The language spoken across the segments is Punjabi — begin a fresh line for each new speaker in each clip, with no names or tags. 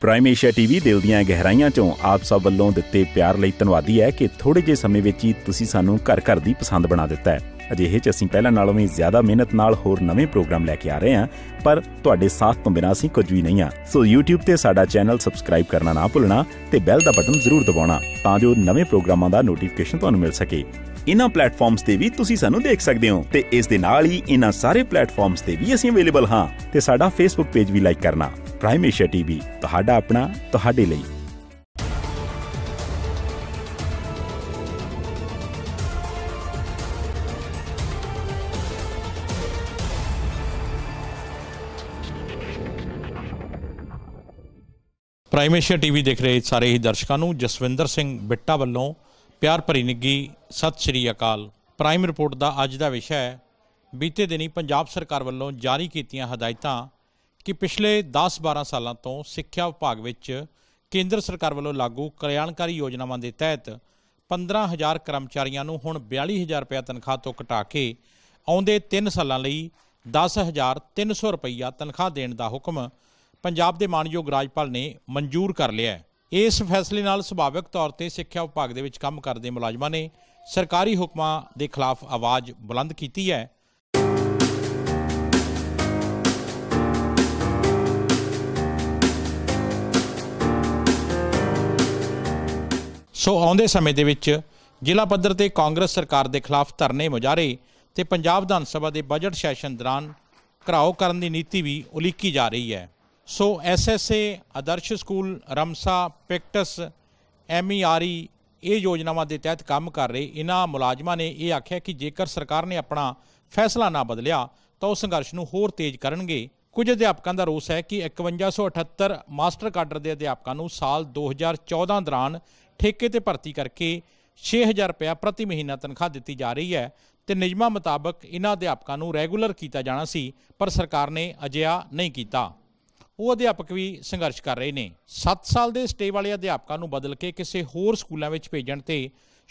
ਪ੍ਰਾਈਮ ਏਸ਼ੀਆ ਟੀਵੀ ਦਿਲ ਦੀਆਂ ਗਹਿਰਾਈਆਂ ਚੋਂ ਆਪ ਸਭ ਵੱਲੋਂ ਦਿੱਤੇ ਪਿਆਰ ਲਈ ਧੰਨਵਾਦੀ ਹੈ ਕਿ ਥੋੜੇ ਜੇ ਸਮੇਂ ਵਿੱਚ ਹੀ ਤੁਸੀਂ ਸਾਨੂੰ ਘਰ-ਘਰ ਦੀ ਪਸੰਦ ਬਣਾ ਦਿੱਤਾ ਹੈ ਅਜਿਹੇ 'ਚ ਅਸੀਂ ਪਹਿਲਾਂ ਨਾਲੋਂ ਵੀ ਜ਼ਿਆਦਾ ਮਿਹਨਤ ਨਾਲ ਹੋਰ ਨਵੇਂ ਪ੍ਰੋਗਰਾਮ ਲੈ ਕੇ ਆ ਰਹੇ ਹਾਂ ਪਰ ਤੁਹਾਡੇ ਸਾਥ ਤੋਂ ਬਿਨਾਂ ਅਸੀਂ ਕੁਝ ਵੀ ਨਹੀਂ ਹਾਂ ਸੋ YouTube ਤੇ ਸਾਡਾ ਚੈਨਲ ਸਬਸਕ੍ਰਾਈਬ ਕਰਨਾ ਨਾ ਭੁੱਲਣਾ ਤੇ ਬੈਲ ਦਾ ਬਟਨ ਜ਼ਰੂਰ ਦਬਾਉਣਾ ਤਾਂ ਜੋ ਨਵੇਂ ਪ੍ਰੋਗਰਾਮਾਂ ਦਾ ਨੋਟੀਫਿਕੇਸ਼ਨ ਤੁਹਾਨੂੰ ਮਿਲ ਸਕੇ ਇਹਨਾਂ ਪਲੇਟਫਾਰਮਸ ਤੇ ਵੀ ਤੁਸੀਂ ਸਾਨੂੰ ਦੇਖ ਸਕਦੇ ਹੋ ਤੇ ਇਸ ਦੇ ਨਾਲ ਹੀ ਇਹਨਾਂ ਸਾਰੇ ਪਲੇਟਫਾਰਮਸ ਤੇ ਵੀ ਅਸੀਂ ਅਵੇਲੇਬਲ ਹਾਂ ਤੇ ਸਾਡਾ ਫੇਸਬੁੱਕ ਪੇਜ ਵੀ ਲਾਈਕ ਕਰਨਾ ਪ੍ਰਾਈਮ ਏਸ਼ੀਆ ਟੀਵੀ ਤੁਹਾਡਾ ਆਪਣਾ ਤੁਹਾਡੇ ਲਈ
ਪ੍ਰਾਈਮ ਏਸ਼ੀਆ ਟੀਵੀ ਦੇਖ ਰਹੇ ਸਾਰੇ ਹੀ ਦਰਸ਼ਕਾਂ ਨੂੰ ਜਸਵਿੰਦਰ ਸਿੰਘ ਬਿੱਟਾ ਵੱਲੋਂ ਪਿਆਰ ਭਰੀ ਨਿੱਗੀ ਸਤਿ ਸ੍ਰੀ ਅਕਾਲ ਪ੍ਰਾਈਮ ਰਿਪੋਰਟ ਦਾ ਅੱਜ ਦਾ ਵਿਸ਼ਾ ਹੈ ਬੀਤੇ ਦਿਨੀ ਪੰਜਾਬ ਸਰਕਾਰ ਵੱਲੋਂ ਜਾਰੀ ਕੀਤੀਆਂ ਹਦਾਇਤਾਂ ਕਿ ਪਿਛਲੇ 10-12 ਸਾਲਾਂ ਤੋਂ ਸਿੱਖਿਆ ਵਿਭਾਗ ਵਿੱਚ ਕੇਂਦਰ ਸਰਕਾਰ ਵੱਲੋਂ ਲਾਗੂ ਕਲਿਆਣਕਾਰੀ ਯੋਜਨਾਵਾਂ ਦੇ ਤਹਿਤ 15000 ਕਰਮਚਾਰੀਆਂ ਨੂੰ ਹੁਣ 42000 ਰੁਪਏ ਤਨਖਾਹ ਤੋਂ ਘਟਾ ਕੇ ਆਉਂਦੇ 3 ਸਾਲਾਂ ਲਈ 10300 ਰੁਪਇਆ ਤਨਖਾਹ ਦੇਣ ਦਾ ਹੁਕਮ ਪੰਜਾਬ ਦੇ ਮਾਨਯੋਗ ਰਾਜਪਾਲ ਨੇ ਮਨਜ਼ੂਰ ਕਰ ਲਿਆ ਹੈ ਇਸ ਫੈਸਲੇ ਨਾਲ ਸੁਭਾਵਿਕ ਤੌਰ ਤੇ ਸਿੱਖਿਆ ਵਿਭਾਗ ਦੇ ਵਿੱਚ ਕੰਮ ਕਰਦੇ ਮੁਲਾਜ਼ਮਾਂ ਨੇ ਸਰਕਾਰੀ ਹੁਕਮਾਂ ਦੇ ਖਿਲਾਫ ਆਵਾਜ਼ ਬੁਲੰਦ ਕੀਤੀ ਹੈ ਸੋ ਆਉਂਦੇ ਸਮੇਂ ਦੇ ਵਿੱਚ ਜ਼ਿਲ੍ਹਾ ਪੱਧਰ ਤੇ ਕਾਂਗਰਸ ਸਰਕਾਰ ਦੇ ਖਿਲਾਫ ਧਰਨੇ ਮੁਜਾਰੇ ਤੇ ਪੰਜਾਬ ਵਿਧਾਨ ਸਭਾ ਦੇ ਬਜਟ ਸੈਸ਼ਨ ਦੌਰਾਨ ਘਰਾਓ ਕਰਨ ਦੀ ਨੀਤੀ ਵੀ ਉਲੀਕੀ ਜਾ ਰਹੀ ਹੈ ਸੋ ਐਸਐਸਏ ਆਦਰਸ਼ ਸਕੂਲ ਰਮਸਾ ਪਿਕਟਸ ਐਮਈਆਰਈ ਇਹ ਯੋਜਨਾਵਾਂ ਦੇ ਤਹਿਤ ਕੰਮ ਕਰ ਰਹੇ ਇਹਨਾਂ ਮੁਲਾਜ਼ਮਾਂ ਨੇ ਇਹ ਆਖਿਆ ਕਿ ਜੇਕਰ ਸਰਕਾਰ ਨੇ ਆਪਣਾ ਫੈਸਲਾ ਨਾ ਬਦਲਿਆ ਤਾਂ ਉਹ ਸੰਘਰਸ਼ ਨੂੰ ਹੋਰ ਤੇਜ਼ ਕਰਨਗੇ ਕੁਝ ਅਧਿਆਪਕਾਂ ਦਾ ਰੋਸ ਹੈ ਕਿ 5178 ਮਾਸਟਰ ਕਾਡਰ ਦੇ ਅਧਿਆਪਕਾਂ ਨੂੰ ਸਾਲ 2014 ਦੌਰਾਨ ਠੇਕੇ ਤੇ ਭਰਤੀ ਕਰਕੇ 6000 ਰੁਪਏ ਪ੍ਰਤੀ ਮਹੀਨਾ ਤਨਖਾਹ ਦਿੱਤੀ ਜਾ ਰਹੀ ਹੈ ਤੇ ਨਿਯਮਾਂ ਮੁਤਾਬਕ ਇਹਨਾਂ ਅਧਿਆਪਕਾਂ ਨੂੰ ਰੈਗੂਲਰ ਕੀਤਾ ਜਾਣਾ ਸੀ ਪਰ ਸਰਕਾਰ ਨੇ ਅਜਿਹਾ ਨਹੀਂ ਕੀਤਾ ਉਹ ਅਧਿਆਪਕ ਵੀ ਸੰਘਰਸ਼ ਕਰ ਰਹੇ ਨੇ 7 ਸਾਲ ਦੇ ਸਟੇ ਵਾਲੇ ਅਧਿਆਪਕਾਂ ਨੂੰ ਬਦਲ ਕੇ ਕਿਸੇ ਹੋਰ ਸਕੂਲਾਂ ਵਿੱਚ ਭੇਜਣ ਤੇ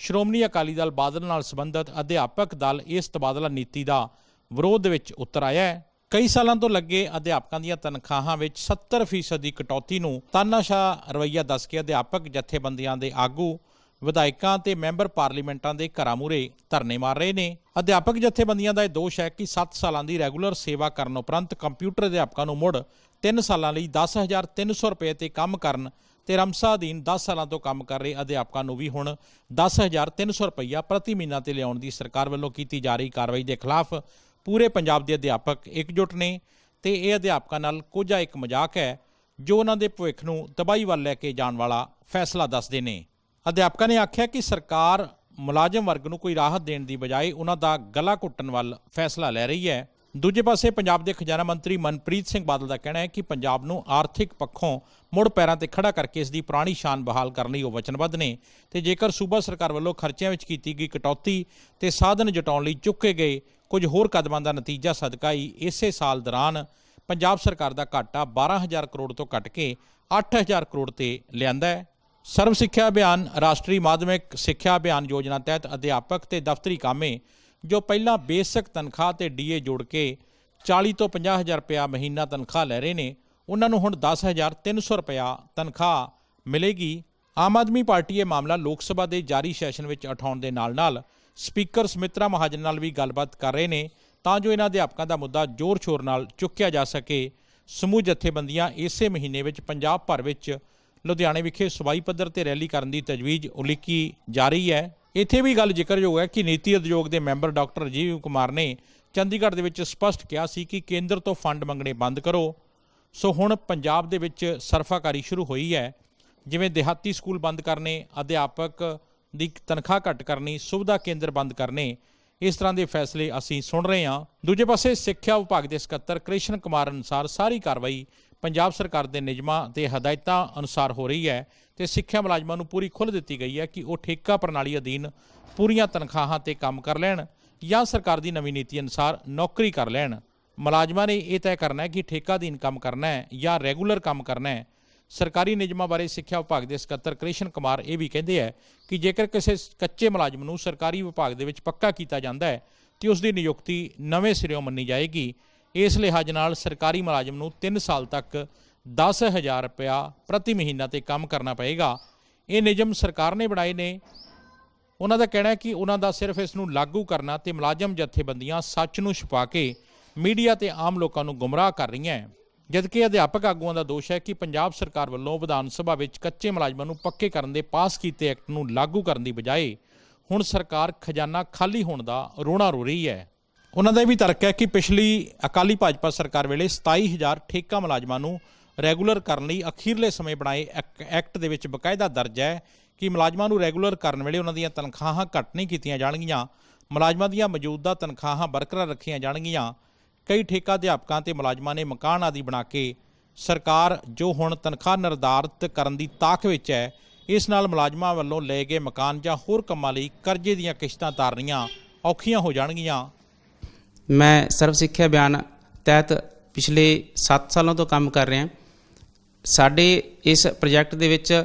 ਸ਼੍ਰੋਮਣੀ ਅਕਾਲੀ ਦਲ ਬਾਦਲ ਨਾਲ ਸੰਬੰਧਤ ਅਧਿਆਪਕ ਦਲ ਇਸ ਤਬਾਦਲਾ ਨੀਤੀ ਦਾ ਵਿਰੋਧ ਵਿੱਚ ਉਤਰ ਆਇਆ ਹੈ ਕਈ ਸਾਲਾਂ ਤੋਂ ਲੱਗੇ ਅਧਿਆਪਕਾਂ ਦੀਆਂ ਤਨਖਾਹਾਂ ਵਿੱਚ 70% ਦੀ ਕਟੌਤੀ ਨੂੰ ਤਾਨਾਸ਼ਾ ਰਵਈਆ ਦੱਸ ਕੇ ਅਧਿਆਪਕ ਜਥੇਬੰਦੀਆਂ ਦੇ ਆਗੂ ਵਿਧਾਇਕਾਂ ਤੇ ਮੈਂਬਰ ਪਾਰਲੀਮੈਂਟਾਂ ਦੇ ਘਰਾਂ ਮੂਰੇ ਧਰਨੇ ਮਾਰ ਰਹੇ ਨੇ ਅਧਿਆਪਕ ਜਥੇਬੰਦੀਆਂ ਦਾ ਇਹ ਦੋਸ਼ ਹੈ ਕਿ 7 ਸਾਲਾਂ ਦੀ ਰੈਗੂਲਰ ਸੇਵਾ ਕਰਨ ਉਪਰੰਤ ਕੰਪਿਊਟਰ ਅਧਿਆਪਕਾਂ ਨੂੰ ਮੁੜ 3 ਸਾਲਾਂ ਲਈ 10300 ਰੁਪਏ ਤੇ ਕੰਮ ਕਰਨ ਤੇ ਰਮਸਾ ਦੀਨ 10 ਸਾਲਾਂ ਤੋਂ ਕੰਮ ਕਰ ਰਹੇ ਅਧਿਆਪਕਾਂ ਨੂੰ ਵੀ ਹੁਣ 10300 ਰੁਪਇਆ ਪ੍ਰਤੀ ਮਹੀਨਾ ਤੇ ਲਿਆਉਣ ਦੀ ਸਰਕਾਰ ਵੱਲੋਂ ਕੀਤੀ ਜਾ ਰਹੀ ਕਾਰਵਾਈ ਦੇ ਖਿਲਾਫ ਪੂਰੇ ਪੰਜਾਬ ਦੇ ਅਧਿਆਪਕ ਇਕਜੁੱਟ ਨੇ ਤੇ ਇਹ ਅਧਿਆਪਕਾਂ ਨਾਲ ਕੋਝਾ ਇੱਕ ਮਜ਼ਾਕ ਹੈ ਜੋ ਉਹਨਾਂ ਦੇ ਭਵਿੱਖ ਨੂੰ ਤਬਾਹੀ ਵੱਲ ਲੈ ਕੇ ਜਾਣ ਵਾਲਾ ਫੈਸਲਾ ਦੱਸਦੇ ਨੇ ਅਧਿਆਪਕਾਂ ਨੇ ਆਖਿਆ ਕਿ ਸਰਕਾਰ ਮੁਲਾਜ਼ਮ ਵਰਗ ਨੂੰ ਕੋਈ ਰਾਹਤ ਦੇਣ ਦੀ ਬਜਾਏ ਉਹਨਾਂ ਦਾ ਗਲਾ ਘੁੱਟਣ ਵੱਲ ਫੈਸਲਾ ਲੈ ਰਹੀ ਹੈ ਦੂਜੇ ਪਾਸੇ ਪੰਜਾਬ ਦੇ ਖਜ਼ਾਨਾ ਮੰਤਰੀ ਮਨਪ੍ਰੀਤ ਸਿੰਘ ਬਾਦਲ ਦਾ ਕਹਿਣਾ ਹੈ ਕਿ ਪੰਜਾਬ ਨੂੰ ਆਰਥਿਕ ਪੱਖੋਂ ਮੁੜ ਪੈਰਾਂ ਤੇ ਖੜਾ ਕਰਕੇ ਇਸ ਦੀ ਪੁਰਾਣੀ ਸ਼ਾਨ ਬਹਾਲ ਕਰਨ ਲਈ ਉਹ ਵਚਨਬੱਧ ਨੇ ਤੇ ਜੇਕਰ ਸੂਬਾ ਸਰਕਾਰ ਵੱਲੋਂ ਖਰਚਿਆਂ ਵਿੱਚ ਕੀਤੀ ਗਈ ਕਟੌਤੀ ਤੇ ਸਾਧਨ ਜਟਾਉਣ ਲਈ ਚੁੱਕੇ ਗਏ ਕੁਝ ਹੋਰ ਕਦਮਾਂ ਦਾ ਨਤੀਜਾ ਸਦਕਾ ਹੀ ਇਸੇ ਸਾਲ ਦੌਰਾਨ ਪੰਜਾਬ ਸਰਕਾਰ ਦਾ ਘਾਟਾ 12000 ਕਰੋੜ ਤੋਂ ਘਟ ਕੇ 8000 ਕਰੋੜ ਤੇ ਲਿਆਂਦਾ ਹੈ ਸਰਵ ਸਿੱਖਿਆ ਅਭਿਆਨ ਰਾਸ਼ਟਰੀ ਮਾਧਿਅਮਿਕ ਸਿੱਖਿਆ ਅਭਿਆਨ ਯੋਜਨਾ ਤਹਿਤ ਅਧਿਆਪਕ ਤੇ ਦਫ਼ਤਰੀ ਕਾਮੇ ਜੋ ਪਹਿਲਾਂ ਬੇਸਿਕ ਤਨਖਾਹ ਤੇ ਡੀਏ ਜੋੜ ਕੇ 40 ਤੋਂ 50000 ਰੁਪਿਆ ਮਹੀਨਾ ਤਨਖਾਹ ਲੈ ਰਹੇ ਨੇ ਉਹਨਾਂ ਨੂੰ ਹੁਣ 10300 ਰੁਪਿਆ ਤਨਖਾਹ ਮਿਲੇਗੀ ਆਮ ਆਦਮੀ ਪਾਰਟੀ ਇਹ ਮਾਮਲਾ ਲੋਕ ਸਭਾ ਦੇ ਜਾਰੀ ਸੈਸ਼ਨ ਵਿੱਚ ਉਠਾਉਣ ਦੇ ਨਾਲ-ਨਾਲ ਸਪੀਕਰ ਸਮਿਤਰਾ ਮਹਾਜਨ ਨਾਲ ਵੀ ਗੱਲਬਾਤ ਕਰ ਰਹੇ ਨੇ ਤਾਂ ਜੋ ਇਹਨਾਂ ਅਧਿਆਪਕਾਂ ਦਾ ਮੁੱਦਾ ਜ਼ੋਰ-ਸ਼ੋਰ ਨਾਲ ਚੁੱਕਿਆ ਜਾ ਸਕੇ ਸਮੂਹ ਜਥੇਬੰਦੀਆਂ ਇਸੇ ਮਹੀਨੇ ਵਿੱਚ ਪੰਜਾਬ ਭਰ ਵਿੱਚ ਲੁਧਿਆਣੇ ਵਿਖੇ ਸਵਾਈ ਪੱਧਰ ਤੇ ਰੈਲੀ ਕਰਨ ਦੀ ਤਜਵੀਜ਼ ਉਲੀਕੀ ਜਾ ਰਹੀ ਹੈ ਇੱਥੇ ਵੀ ਗੱਲ ਜ਼ਿਕਰਯੋਗ ਹੈ ਕਿ ਨੀਤੀ ਉਦਯੋਗ ਦੇ ਮੈਂਬਰ ਡਾਕਟਰ ਜੀਵ ਕੁਮਾਰ ਨੇ ਚੰਡੀਗੜ੍ਹ ਦੇ ਵਿੱਚ ਸਪਸ਼ਟ ਕਿਹਾ ਸੀ ਕਿ ਕੇਂਦਰ ਤੋਂ ਫੰਡ ਮੰਗਣੇ ਬੰਦ ਕਰੋ ਸੋ ਹੁਣ ਪੰਜਾਬ ਦੇ ਵਿੱਚ ਸਰਫਾਕਾਰੀ ਸ਼ੁਰੂ ਹੋਈ ਹੈ ਜਿਵੇਂ ਦਿਹਾਤੀ ਸਕੂਲ ਬੰਦ ਕਰਨੇ ਅਧਿਆਪਕ ਦੀ ਤਨਖਾਹ ਘਟ ਕਰਨੀ ਸੁਵਿਧਾ ਕੇਂਦਰ ਬੰਦ ਕਰਨੇ ਇਸ ਤਰ੍ਹਾਂ ਦੇ ਫੈਸਲੇ ਅਸੀਂ ਸੁਣ ਰਹੇ ਹਾਂ ਦੂਜੇ ਪਾਸੇ ਸਿੱਖਿਆ ਵਿਭਾਗ ਦੇ ਸਕੱਤਰ ਕ੍ਰਿਸ਼ਨ ਕੁਮਾਰ ਅਨਸਾਰ ਸਾਰੀ ਕਾਰਵਾਈ ਪੰਜਾਬ ਸਰਕਾਰ ਦੇ ਨਿਯਮਾਂ ਤੇ ਹਦਾਇਤਾਂ ਅਨੁਸਾਰ ਹੋ ਰਹੀ ਹੈ ਤੇ ਸਿੱਖਿਆ ਮੁਲਾਜ਼ਮਾਂ ਨੂੰ ਪੂਰੀ ਖੁੱਲ੍ਹ ਦਿੱਤੀ ਗਈ ਹੈ ਕਿ ਉਹ ਠੇਕਾ ਪ੍ਰਣਾਲੀ ਅਧੀਨ ਪੂਰੀਆਂ ਤਨਖਾਹਾਂ ਤੇ ਕੰਮ ਕਰ ਲੈਣ ਜਾਂ ਸਰਕਾਰ ਦੀ ਨਵੀਂ ਨੀਤੀ ਅਨੁਸਾਰ ਨੌਕਰੀ ਕਰ ਲੈਣ ਮੁਲਾਜ਼ਮਾਂ ਨੇ ਇਹ ਤੈਅ ਕਰਨਾ ਹੈ ਕਿ ਠੇਕਾ ਅਧੀਨ ਕੰਮ ਕਰਨਾ ਹੈ ਜਾਂ ਰੈਗੂਲਰ ਕੰਮ ਕਰਨਾ ਹੈ ਸਰਕਾਰੀ ਨਿਯਮਾਂ ਬਾਰੇ ਸਿੱਖਿਆ ਵਿਭਾਗ ਦੇ ਸਕੱਤਰ ਕ੍ਰਿਸ਼ਨ ਕੁਮਾਰ ਇਹ ਵੀ ਕਹਿੰਦੇ ਹੈ ਕਿ ਜੇਕਰ ਕਿਸੇ ਕੱਚੇ ਮੁਲਾਜ਼ਮ ਨੂੰ ਸਰਕਾਰੀ ਵਿਭਾਗ ਦੇ ਵਿੱਚ ਪੱਕਾ ਕੀਤਾ ਜਾਂਦਾ ਹੈ ਤੇ ਉਸ ਦੀ ਨਿਯੁਕਤੀ ਨਵੇਂ ਸਿਰਿਓਂ ਮੰਨੀ ਜਾਏਗੀ ਇਸ ਲਿਹਾਜ਼ ਨਾਲ ਸਰਕਾਰੀ ਮੁਲਾਜ਼ਮ ਨੂੰ 3 ਸਾਲ ਤੱਕ 10000 ਰੁਪਿਆ ਪ੍ਰਤੀ ਮਹੀਨਾ ਤੇ ਕੰਮ ਕਰਨਾ ਪਏਗਾ ਇਹ ਨਿਯਮ ਸਰਕਾਰ ਨੇ ਬਣਾਏ ਨੇ ਉਹਨਾਂ ਦਾ ਕਹਿਣਾ ਹੈ ਕਿ ਉਹਨਾਂ ਦਾ ਸਿਰਫ ਇਸ ਨੂੰ ਲਾਗੂ ਕਰਨਾ ਤੇ ਮੁਲਾਜ਼ਮ ਜਥੇਬੰਦੀਆਂ ਸੱਚ ਨੂੰ ਛੁਪਾ ਕੇ ਮੀਡੀਆ ਤੇ ਆਮ ਲੋਕਾਂ ਨੂੰ ਗੁੰਮਰਾਹ ਕਰ ਰਹੀਆਂ ਜਦਕਿ ਅਧਿਆਪਕ ਆਗੂਆਂ ਦਾ ਦੋਸ਼ ਹੈ ਕਿ ਪੰਜਾਬ ਸਰਕਾਰ ਵੱਲੋਂ ਵਿਧਾਨ ਸਭਾ ਵਿੱਚ ਕੱਚੇ ਮੁਲਾਜ਼ਮਾਂ ਨੂੰ ਪੱਕੇ ਕਰਨ ਦੇ ਪਾਸ ਕੀਤੇ ਐਕਟ ਨੂੰ ਲਾਗੂ ਕਰਨ ਦੀ ਬਜਾਏ ਹੁਣ ਸਰਕਾਰ ਖਜ਼ਾਨਾ ਖਾਲੀ ਹੋਣ ਦਾ ਰੋਣਾ ਰੋ ਰਹੀ ਹੈ ਉਹਨਾਂ ਦਾ ਇਹ ਵੀ ਤਰਕ ਹੈ ਕਿ ਪਿਛਲੀ ਅਕਾਲੀ ਭਾਜਪਾ ਸਰਕਾਰ ਵੇਲੇ 27000 ਠੇਕਾ ਮੁਲਾਜ਼ਮਾਂ ਨੂੰ ਰੈਗੂਲਰ ਕਰਨ ਲਈ ਅਖੀਰਲੇ ਸਮੇਂ ਬਣਾਏ ਇੱਕ ਐਕਟ ਦੇ ਵਿੱਚ ਬਕਾਇਦਾ ਦਰਜ ਹੈ ਕਿ ਮੁਲਾਜ਼ਮਾਂ ਨੂੰ ਰੈਗੂਲਰ ਕਰਨ ਵੇਲੇ ਉਹਨਾਂ ਦੀਆਂ ਤਨਖਾਹਾਂ ਘਟ ਨਹੀਂ ਕੀਤੀਆਂ ਜਾਣਗੀਆਂ ਮੁਲਾਜ਼ਮਾਂ ਦੀਆਂ ਮੌਜੂਦਾ ਤਨਖਾਹਾਂ ਬਰਕਰਾਰ ਰੱਖੀਆਂ ਜਾਣਗੀਆਂ ਕਈ ਠੇਕਾ ਅਧਿਆਪਕਾਂ ਤੇ ਮੁਲਾਜ਼ਮਾਂ ਨੇ ਮਕਾਨ ਆਦਿ ਬਣਾ ਕੇ ਸਰਕਾਰ ਜੋ ਹੁਣ ਤਨਖਾਹ ਨਿਰਧਾਰਤ ਕਰਨ ਦੀ ਤਾਕ ਵਿੱਚ ਹੈ ਇਸ ਨਾਲ ਮੁਲਾਜ਼ਮਾਂ ਵੱਲੋਂ ਲਏ ਗਏ ਮਕਾਨ ਜਾਂ ਹੋਰ ਕੰਮਾਂ ਲਈ ਕਰਜ਼ੇ ਦੀਆਂ ਕਿਸ਼ਤਾਂ ਤਾਰਨੀਆਂ ਔਖੀਆਂ ਹੋ ਜਾਣਗੀਆਂ
ਮੈਂ ਸਰਵ ਸਿੱਖਿਆ ਬਿਆਨ ਤਹਿਤ ਪਿਛਲੇ 7 ਸਾਲਾਂ ਤੋਂ ਕੰਮ ਕਰ ਰਿਹਾ ਸਾਡੇ ਇਸ ਪ੍ਰੋਜੈਕਟ ਦੇ ਵਿੱਚ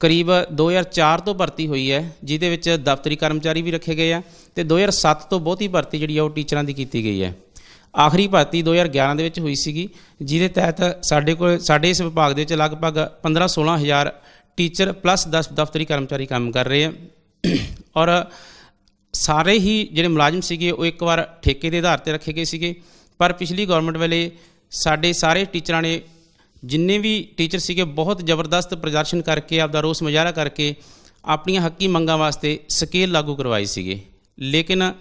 ਕਰੀਬ 2004 ਤੋਂ ਭਰਤੀ ਹੋਈ ਹੈ ਜਿਹਦੇ ਵਿੱਚ ਦਫ਼ਤਰੀ ਕਰਮਚਾਰੀ ਵੀ ਰੱਖੇ ਗਏ ਆ ਤੇ 2007 ਤੋਂ ਬਹੁਤੀ ਭਰਤੀ ਜਿਹੜੀ ਆ ਉਹ ਟੀਚਰਾਂ ਦੀ ਕੀਤੀ ਗਈ ਹੈ ਆਖਰੀ ਭਰਤੀ 2011 ਦੇ ਵਿੱਚ ਹੋਈ ਸੀਗੀ ਜਿਹਦੇ ਤਹਿਤ ਸਾਡੇ ਕੋਲ ਸਾਡੇ ਇਸ ਵਿਭਾਗ ਦੇ ਵਿੱਚ ਲਗਭਗ 15-16000 ਟੀਚਰ ਪਲੱਸ 10 ਦਫ਼ਤਰੀ ਕਰਮਚਾਰੀ ਕੰਮ ਕਰ ਰਹੇ ਆ ਔਰ ਸਾਰੇ ਹੀ ਜਿਹੜੇ ਮੁਲਾਜ਼ਮ ਸੀਗੇ ਉਹ ਇੱਕ ਵਾਰ ਠੇਕੇ ਦੇ ਆਧਾਰ ਤੇ ਰੱਖੇ ਗਏ ਸੀਗੇ ਪਰ ਪਿਛਲੀ ਗਵਰਨਮੈਂਟ ਵੇਲੇ ਸਾਡੇ ਸਾਰੇ ਟੀਚਰਾਂ ਨੇ ਜਿੰਨੇ ਵੀ ਟੀਚਰ ਸੀਗੇ ਬਹੁਤ ਜ਼ਬਰਦਸਤ ਪ੍ਰਦਰਸ਼ਨ ਕਰਕੇ ਆਪਦਾ ਰੋਸ ਮੁਜ਼ਾਹਰਾ ਕਰਕੇ ਆਪਣੀਆਂ ਹੱਕੀ ਮੰਗਾਂ ਵਾਸਤੇ ਸਕੇਲ ਲਾਗੂ ਕਰਵਾਈ ਸੀਗੇ ਲੇਕਿਨ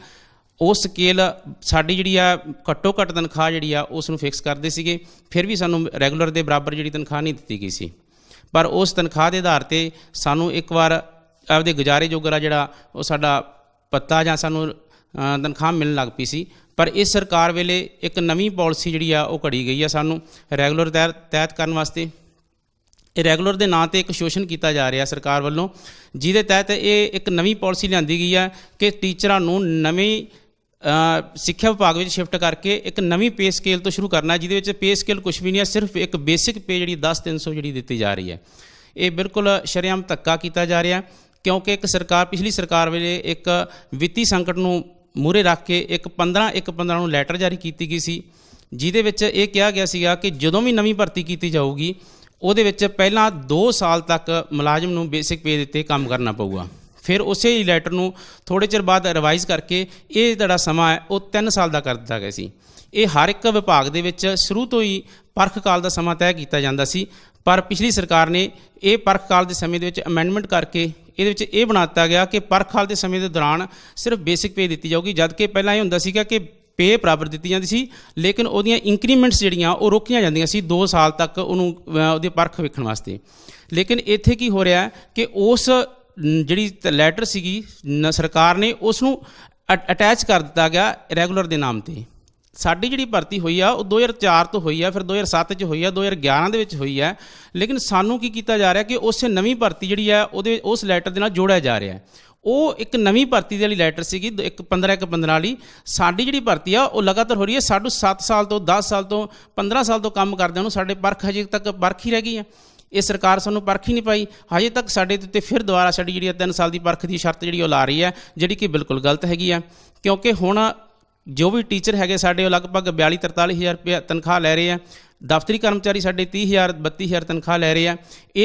ਉਹ ਸਕੇਲ ਸਾਡੀ ਜਿਹੜੀ ਆ ਘੱਟੋ ਘੱਟ ਤਨਖਾਹ ਜਿਹੜੀ ਆ ਉਸ ਨੂੰ ਫਿਕਸ ਕਰਦੇ ਸੀਗੇ ਫਿਰ ਵੀ ਸਾਨੂੰ ਰੈਗੂਲਰ ਦੇ ਬਰਾਬਰ ਜਿਹੜੀ ਤਨਖਾਹ ਨਹੀਂ ਦਿੱਤੀ ਗਈ ਸੀ ਪਰ ਉਸ ਤਨਖਾਹ ਦੇ ਆਧਾਰ ਤੇ ਸਾਨੂੰ ਇੱਕ ਵਾਰ ਆਪਦੇ ਗੁਜ਼ਾਰੇ ਜੋਗਰਾ ਜਿਹੜਾ ਉਹ ਸਾਡਾ ਪੱਤਾ ਜਾਂ ਸਾਨੂੰ ਤਨਖਾਹ ਮਿਲਣ ਲੱਗ ਪਈ ਸੀ ਪਰ ਇਸ ਸਰਕਾਰ ਵੇਲੇ ਇੱਕ ਨਵੀਂ ਪਾਲਿਸੀ ਜਿਹੜੀ ਆ ਉਹ ਘੜੀ ਗਈ ਆ ਸਾਨੂੰ ਰੈਗੂਲਰ ਤਹਿਤ ਕਰਨ ਵਾਸਤੇ ਇਹ ਰੈਗੂਲਰ ਦੇ ਨਾਂ ਤੇ ਇੱਕ ਸ਼ੋਸ਼ਣ ਕੀਤਾ ਜਾ ਰਿਹਾ ਸਰਕਾਰ ਵੱਲੋਂ ਜਿਹਦੇ ਤਹਿਤ ਇਹ ਇੱਕ ਨਵੀਂ ਪਾਲਿਸੀ ਲਿਆਂਦੀ ਗਈ ਆ ਕਿ ਟੀਚਰਾਂ ਨੂੰ ਨਵੇਂ ਸਿੱਖਿਆ ਵਿਭਾਗ ਵਿੱਚ ਸ਼ਿਫਟ ਕਰਕੇ ਇੱਕ ਨਵੀਂ ਪੇ ਸਕੇਲ ਤੋਂ ਸ਼ੁਰੂ ਕਰਨਾ ਜਿਹਦੇ ਵਿੱਚ ਪੇ ਸਕੇਲ ਕੁਝ ਵੀ ਨਹੀਂ ਆ ਸਿਰਫ ਇੱਕ ਬੇਸਿਕ ਪੇ ਜਿਹੜੀ 10300 ਜਿਹੜੀ ਦਿੱਤੀ ਜਾ ਰਹੀ ਹੈ ਇਹ ਬਿਲਕੁਲ ਸ਼ਰਿਆਮ ਧੱਕਾ ਕੀਤਾ ਜਾ ਰਿਹਾ ਕਿਉਂਕਿ ਇੱਕ ਸਰਕਾਰ ਪਿਛਲੀ ਸਰਕਾਰ ਵੇਲੇ ਇੱਕ ਵਿੱਤੀ ਸੰਕਟ ਨੂੰ ਮੂਰੇ ਰੱਖ ਕੇ ਇੱਕ 15 ਇੱਕ 15 ਨੂੰ ਲੈਟਰ ਜਾਰੀ ਕੀਤੀ ਗਈ ਸੀ ਜਿਹਦੇ ਵਿੱਚ ਇਹ ਕਿਹਾ ਗਿਆ ਸੀਗਾ ਕਿ ਜਦੋਂ ਵੀ ਨਵੀਂ ਭਰਤੀ ਕੀਤੀ ਜਾਊਗੀ ਉਹਦੇ ਵਿੱਚ ਪਹਿਲਾਂ 2 ਸਾਲ ਤੱਕ ਮੁਲਾਜ਼ਮ ਨੂੰ ਬੇਸਿਕ ਪੇ ਦਿੱਤੇ ਕੰਮ ਕਰਨਾ ਪਊਗਾ ਫਿਰ ਉਸੇ ਹੀ ਲੈਟਰ ਨੂੰ ਥੋੜੇ ਚਿਰ ਬਾਅਦ ਰਿਵਾਈਜ਼ ਕਰਕੇ ਇਹ ਜਿਹੜਾ ਸਮਾਂ ਹੈ ਉਹ 3 ਸਾਲ ਦਾ ਕਰ ਦਿੱਤਾ ਗਿਆ ਸੀ ਇਹ ਹਰ ਇੱਕ ਵਿਭਾਗ ਦੇ ਵਿੱਚ ਸ਼ੁਰੂ ਤੋਂ ਹੀ ਪਰਖ ਕਾਲ ਦਾ ਸਮਾਂ ਤੈਅ ਕੀਤਾ ਜਾਂਦਾ ਸੀ ਪਰ ਪਿਛਲੀ ਸਰਕਾਰ ਨੇ ਇਹ ਪਰਖ ਕਾਲ ਦੇ ਸਮੇਂ ਦੇ ਵਿੱਚ ਅਮੈਂਡਮੈਂਟ ਕਰਕੇ ਇਹਦੇ ਵਿੱਚ ਇਹ ਬਣਾ ਦਿੱਤਾ ਗਿਆ ਕਿ ਪਰਖਾਲ ਦੇ ਸਮੇਂ ਦੇ ਦੌਰਾਨ ਸਿਰਫ ਬੇਸਿਕ ਪੇ ਦਿੱਤੀ ਜਾਊਗੀ ਜਦ ਕਿ ਪਹਿਲਾਂ ਇਹ ਹੁੰਦਾ ਸੀਗਾ ਕਿ ਪੇ ਪ੍ਰਾਪਤ ਦਿੱਤੀ ਜਾਂਦੀ ਸੀ ਲੇਕਿਨ ਉਹਦੀਆਂ ਇੰਕਰੀਮੈਂਟਸ ਜਿਹੜੀਆਂ ਉਹ ਰੋਕੀਆਂ ਜਾਂਦੀਆਂ ਸੀ 2 ਸਾਲ ਤੱਕ ਉਹਨੂੰ ਉਹਦੇ ਪਰਖ ਵੇਖਣ ਵਾਸਤੇ ਲੇਕਿਨ ਇੱਥੇ ਕੀ ਹੋ ਰਿਹਾ ਕਿ ਉਸ ਜਿਹੜੀ ਲੈਟਰ ਸੀਗੀ ਸਰਕਾਰ ਨੇ ਉਸ ਨੂੰ ਅਟੈਚ ਕਰ ਦਿੱਤਾ ਗਿਆ ਰੈਗੂਲਰ ਦੇ ਨਾਮ ਤੇ ਸਾਡੀ ਜਿਹੜੀ ਭਰਤੀ ਹੋਈ ਆ ਉਹ 2004 ਤੋਂ ਹੋਈ ਆ ਫਿਰ 2007 ਚ ਹੋਈ ਆ 2011 ਦੇ ਵਿੱਚ ਹੋਈ ਆ ਲੇਕਿਨ ਸਾਨੂੰ ਕੀ ਕੀਤਾ ਜਾ ਰਿਹਾ ਕਿ ਉਸੇ ਨਵੀਂ ਭਰਤੀ ਜਿਹੜੀ ਆ ਉਹਦੇ ਉਸ ਲੈਟਰ ਦੇ ਨਾਲ ਜੋੜਿਆ ਜਾ ਰਿਹਾ ਉਹ ਇੱਕ ਨਵੀਂ ਭਰਤੀ ਦੇ ਲਈ ਲੈਟਰ ਸੀਗੀ ਇੱਕ 15 ਇੱਕ 15 ਵਾਲੀ ਸਾਡੀ ਜਿਹੜੀ ਭਰਤੀ ਆ ਉਹ ਲਗਾਤਾਰ ਹੋ ਰਹੀ ਹੈ ਸਾਡੂ 7 ਸਾਲ ਤੋਂ 10 ਸਾਲ ਤੋਂ 15 ਸਾਲ ਤੋਂ ਕੰਮ ਕਰਦੇ ਉਹਨੂੰ ਸਾਡੇ ਪਰਖ ਹਜੇ ਤੱਕ ਪਰਖ ਹੀ ਰਹਿ ਗਈ ਆ ਇਹ ਸਰਕਾਰ ਸਾਨੂੰ ਪਰਖ ਹੀ ਨਹੀਂ ਪਾਈ ਹਜੇ ਤੱਕ ਸਾਡੇ ਦੇ ਉੱਤੇ ਫਿਰ ਦੁਬਾਰਾ ਸਾਡੀ ਜਿਹੜੀ 3 ਸਾਲ ਦੀ ਪਰਖ ਦੀ ਸ਼ਰਤ ਜਿਹੜੀ ਉਹ ਲਾ ਰਹੀ ਹੈ ਜਿਹੜੀ ਕਿ ਬਿਲਕੁਲ ਗਲਤ ਹੈਗੀ ਆ ਕਿਉਂਕਿ ਹੁਣ ਜੋ ਵੀ ਟੀਚਰ ਹੈਗੇ ਸਾਡੇ ਉਹ ਲਗਭਗ 42 43000 ਰੁਪਏ ਤਨਖਾਹ ਲੈ ਰਹੇ ਆ ਦਫ਼ਤਰੀ ਕਰਮਚਾਰੀ ਸਾਡੇ 30000 32000 ਤਨਖਾਹ ਲੈ ਰਹੇ ਆ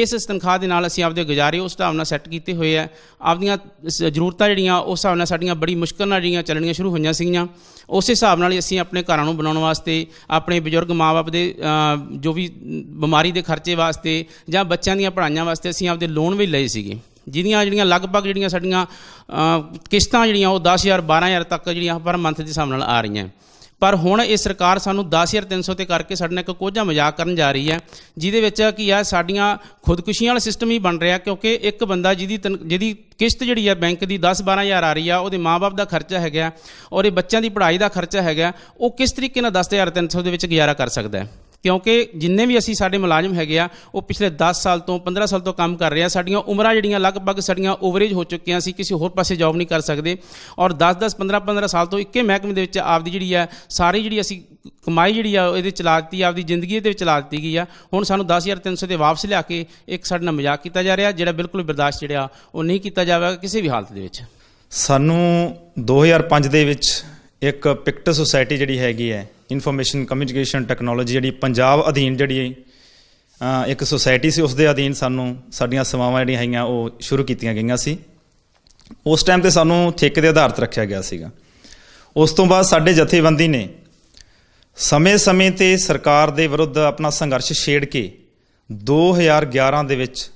ਇਸ ਇਸ ਤਨਖਾਹ ਦੇ ਨਾਲ ਅਸੀਂ ਆਪਦੇ ਗੁਜ਼ਾਰੇ ਉਸ ਹਿਸਾਬ ਨਾਲ ਸੈੱਟ ਕੀਤੇ ਹੋਏ ਆ ਆਪਦੀਆਂ ਜ਼ਰੂਰਤਾਂ ਜਿਹੜੀਆਂ ਉਸ ਹਿਸਾਬ ਨਾਲ ਸਾਡੀਆਂ ਬੜੀ ਮੁਸ਼ਕਲ ਨਾਲ ਜਿਹੜੀਆਂ ਚੱਲਣੀਆਂ ਸ਼ੁਰੂ ਹੋਈਆਂ ਸੀਗੀਆਂ ਉਸੇ ਹਿਸਾਬ ਨਾਲ ਅਸੀਂ ਆਪਣੇ ਘਰਾਂ ਨੂੰ ਬਣਾਉਣ ਵਾਸਤੇ ਆਪਣੇ ਬਜ਼ੁਰਗ ਮਾਪੇ ਦੇ ਜੋ ਵੀ ਬਿਮਾਰੀ ਦੇ ਖਰਚੇ ਵਾਸਤੇ ਜਾਂ ਬੱਚਿਆਂ ਦੀਆਂ ਪੜ੍ਹਾਈਆਂ ਵਾਸਤੇ ਅਸੀਂ ਆਪਦੇ ਲੋਨ ਵੀ ਲਏ ਸੀਗੇ ਜਿਹਦੀਆਂ ਜਿਹੜੀਆਂ ਲਗਭਗ ਜਿਹੜੀਆਂ ਸਾਡੀਆਂ ਕਿਸ਼ਤਾਂ ਜਿਹੜੀਆਂ ਉਹ 10000 12000 ਤੱਕ ਜਿਹੜੀਆਂ ਪਰ ਮੰਥ ਦੇ ਹਿਸਾਬ ਨਾਲ ਆ ਰਹੀਆਂ ਪਰ ਹੁਣ ਇਹ ਸਰਕਾਰ ਸਾਨੂੰ 10300 ਤੇ ਕਰਕੇ ਸਾਡੇ ਨਾਲ ਇੱਕ ਕੋਝਾ ਮਜ਼ਾਕ ਕਰਨ ਜਾ ਰਹੀ ਹੈ ਜਿਹਦੇ ਵਿੱਚ ਕੀ ਆ ਸਾਡੀਆਂ ਖੁਦਕੁਸ਼ੀਆਂ ਵਾਲਾ ਸਿਸਟਮ ਹੀ ਬਣ ਰਿਹਾ ਕਿਉਂਕਿ ਇੱਕ ਬੰਦਾ ਜਿਹਦੀ ਜਿਹਦੀ ਕਿਸ਼ਤ ਜਿਹੜੀ ਆ ਬੈਂਕ ਦੀ 10 12000 ਆ ਰਹੀ ਆ ਉਹਦੇ ਮਾਪੇ ਦਾ ਖਰਚਾ ਹੈਗਾ ਔਰ ਇਹ ਬੱਚਿਆਂ ਦੀ ਪੜ੍ਹਾਈ ਦਾ ਖਰਚਾ ਹੈਗਾ ਉਹ ਕਿਸ ਤਰੀਕੇ ਨਾਲ 10300 ਦੇ ਵਿੱਚ ਗੁਜ਼ਾਰਾ ਕਰ ਸਕਦਾ ਹੈ ਕਿਉਂਕਿ ਜਿੰਨੇ ਵੀ ਅਸੀਂ ਸਾਡੇ ਮੁਲਾਜ਼ਮ ਹੈਗੇ ਆ ਉਹ ਪਿਛਲੇ 10 ਸਾਲ ਤੋਂ 15 ਸਾਲ ਤੋਂ ਕੰਮ ਕਰ ਰਹੇ ਆ ਸਾਡੀਆਂ ਉਮਰਾਂ ਜਿਹੜੀਆਂ ਲਗਭਗ ਸਾਡੀਆਂ ਓਵਰੇਜ ਹੋ ਚੁੱਕੀਆਂ ਸੀ ਕਿਸੇ ਹੋਰ ਪਾਸੇ ਜੌਬ ਨਹੀਂ ਕਰ ਸਕਦੇ ਔਰ 10 10 15 15 ਸਾਲ ਤੋਂ ਇੱਕੇ ਮਹਿਕਮੇ ਦੇ ਵਿੱਚ ਆਪਦੀ ਜਿਹੜੀ ਆ ਸਾਰੀ ਜਿਹੜੀ ਅਸੀਂ ਕਮਾਈ ਜਿਹੜੀ ਆ ਇਹਦੇ ਚਲਾ ਦਿੱਤੀ ਆਪਦੀ ਜ਼ਿੰਦਗੀ ਦੇ ਵਿੱਚ ਚਲਾ ਦਿੱਤੀ ਗਈ ਆ ਹੁਣ ਸਾਨੂੰ 10300 ਦੇ ਵਾਪਸ ਲਿਆ ਕੇ ਇੱਕ ਸਾਡੇ ਨਾਲ ਮਜ਼ਾਕ ਕੀਤਾ ਜਾ ਰਿਹਾ ਜਿਹੜਾ ਬਿਲਕੁਲ ਬਰਦਾਸ਼ਤ ਜਿਹੜਾ ਉਹ ਨਹੀਂ ਕੀਤਾ ਜਾਵੇਗਾ ਕਿਸੇ ਵੀ ਹਾਲਤ ਦੇ ਵਿੱਚ
ਸਾਨੂੰ 2005 ਦੇ ਵਿੱਚ ਇੱਕ ਪਿਕਟ ਸੁਸਾਇਟੀ ਜਿਹੜੀ ਹੈਗੀ ਹੈ ਇਨਫੋਰਮੇਸ਼ਨ ਕਮਿਊਨੀਕੇਸ਼ਨ ਟੈਕਨੋਲੋਜੀ ਜਿਹੜੀ ਪੰਜਾਬ ਅਧੀਨ ਜਿਹੜੀ ਇੱਕ ਸੋਸਾਇਟੀ ਸੀ ਉਸ ਦੇ ਅਧੀਨ ਸਾਨੂੰ ਸਾਡੀਆਂ ਸੇਵਾਵਾਂ ਜਿਹੜੀਆਂ ਹੈਗੀਆਂ ਉਹ ਸ਼ੁਰੂ ਕੀਤੀਆਂ ਗਈਆਂ ਸੀ ਉਸ ਟਾਈਮ ਤੇ ਸਾਨੂੰ ਠੇਕ ਦੇ ਆਧਾਰ ਤੇ ਰੱਖਿਆ ਗਿਆ ਸੀਗਾ ਉਸ ਤੋਂ ਬਾਅਦ ਸਾਡੇ ਜਥੇਬੰਦੀ ਨੇ ਸਮੇਂ-ਸਮੇਂ ਤੇ ਸਰਕਾਰ ਦੇ ਵਿਰੁੱਧ ਆਪਣਾ ਸੰਘਰਸ਼ ਛੇੜ ਕੇ 2011 ਦੇ ਵਿੱਚ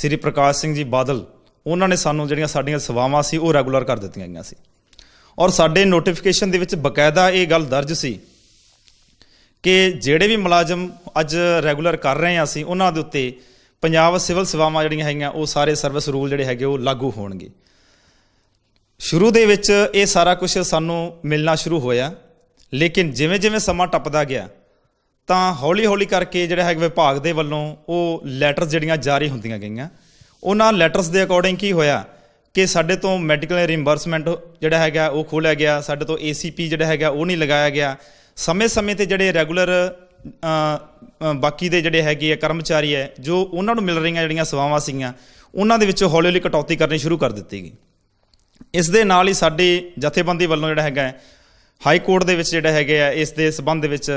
ਸ੍ਰੀ ਪ੍ਰਕਾਸ਼ ਸਿੰਘ ਜੀ ਬਾਦਲ ਉਹਨਾਂ ਨੇ ਸਾਨੂੰ ਜਿਹੜੀਆਂ ਸਾਡੀਆਂ ਸੇਵਾਵਾਂ ਸੀ ਉਹ ਰੈਗੂਲਰ ਕਰ ਦਿੱਤੀਆਂ ਗਈਆਂ ਸੀ ਔਰ ਸਾਡੇ ਨੋਟੀਫਿਕੇਸ਼ਨ ਦੇ ਵਿੱਚ ਬਕਾਇਦਾ ਇਹ ਗੱਲ ਦਰਜ ਸੀ ਕਿ ਜਿਹੜੇ ਵੀ ਮੁਲਾਜ਼ਮ ਅੱਜ ਰੈਗੂਲਰ ਕਰ ਰਹੇ ਆ ਅਸੀਂ ਉਹਨਾਂ ਦੇ ਉੱਤੇ ਪੰਜਾਬ ਸਿਵਲ ਸੇਵਾਵਾਂ ਜਿਹੜੀਆਂ ਹੈਗੀਆਂ ਉਹ ਸਾਰੇ ਸਰਵਿਸ ਰੂਲ ਜਿਹੜੇ ਹੈਗੇ ਉਹ ਲਾਗੂ ਹੋਣਗੇ ਸ਼ੁਰੂ ਦੇ ਵਿੱਚ ਇਹ ਸਾਰਾ ਕੁਝ ਸਾਨੂੰ ਮਿਲਣਾ ਸ਼ੁਰੂ ਹੋਇਆ ਲੇਕਿਨ ਜਿਵੇਂ-ਜਿਵੇਂ ਸਮਾਂ ਟੱਪਦਾ ਗਿਆ ਤਾਂ ਹੌਲੀ-ਹੌਲੀ ਕਰਕੇ ਜਿਹੜਾ ਹੈਗਾ ਵਿਭਾਗ ਦੇ ਵੱਲੋਂ ਉਹ ਲੈਟਰਸ ਜਿਹੜੀਆਂ ਜਾਰੀ ਹੁੰਦੀਆਂ ਗਈਆਂ ਉਹਨਾਂ ਲੈਟਰਸ ਦੇ ਅਕੋਰਡਿੰਗ ਕੀ ਹੋਇਆ ਕਿ ਸਾਡੇ ਤੋਂ ਮੈਡੀਕਲ ਰਿਮਬਰਸਮੈਂਟ ਜਿਹੜਾ ਹੈਗਾ ਉਹ ਖੋਲਿਆ ਗਿਆ ਸਾਡੇ ਤੋਂ ਏਸੀਪੀ ਜਿਹੜਾ ਹੈਗਾ ਉਹ ਨਹੀਂ ਲਗਾਇਆ ਗਿਆ ਸਮੇਂ-ਸਮੇਂ ਤੇ ਜਿਹੜੇ ਰੈਗੂਲਰ ਬਾਕੀ ਦੇ ਜਿਹੜੇ ਹੈਗੇ ਆ ਕਰਮਚਾਰੀ ਹੈ ਜੋ ਉਹਨਾਂ ਨੂੰ ਮਿਲ ਰਹੀਆਂ ਜਿਹੜੀਆਂ ਸੇਵਾਵਾਂ ਸੀਗੀਆਂ ਉਹਨਾਂ ਦੇ ਵਿੱਚ ਹੌਲੀ-ਹੌਲੀ ਕਟੌਤੀ ਕਰਨੀ ਸ਼ੁਰੂ ਕਰ ਦਿੱਤੀ ਗਈ ਇਸ ਦੇ ਨਾਲ ਹੀ ਸਾਡੇ ਜਥੇਬੰਦੀ ਵੱਲੋਂ ਜਿਹੜਾ ਹੈਗਾ ਹਾਈ ਕੋਰਟ ਦੇ ਵਿੱਚ ਜਿਹੜਾ ਹੈਗੇ ਆ ਇਸ ਦੇ ਸਬੰਧ ਦੇ ਵਿੱਚ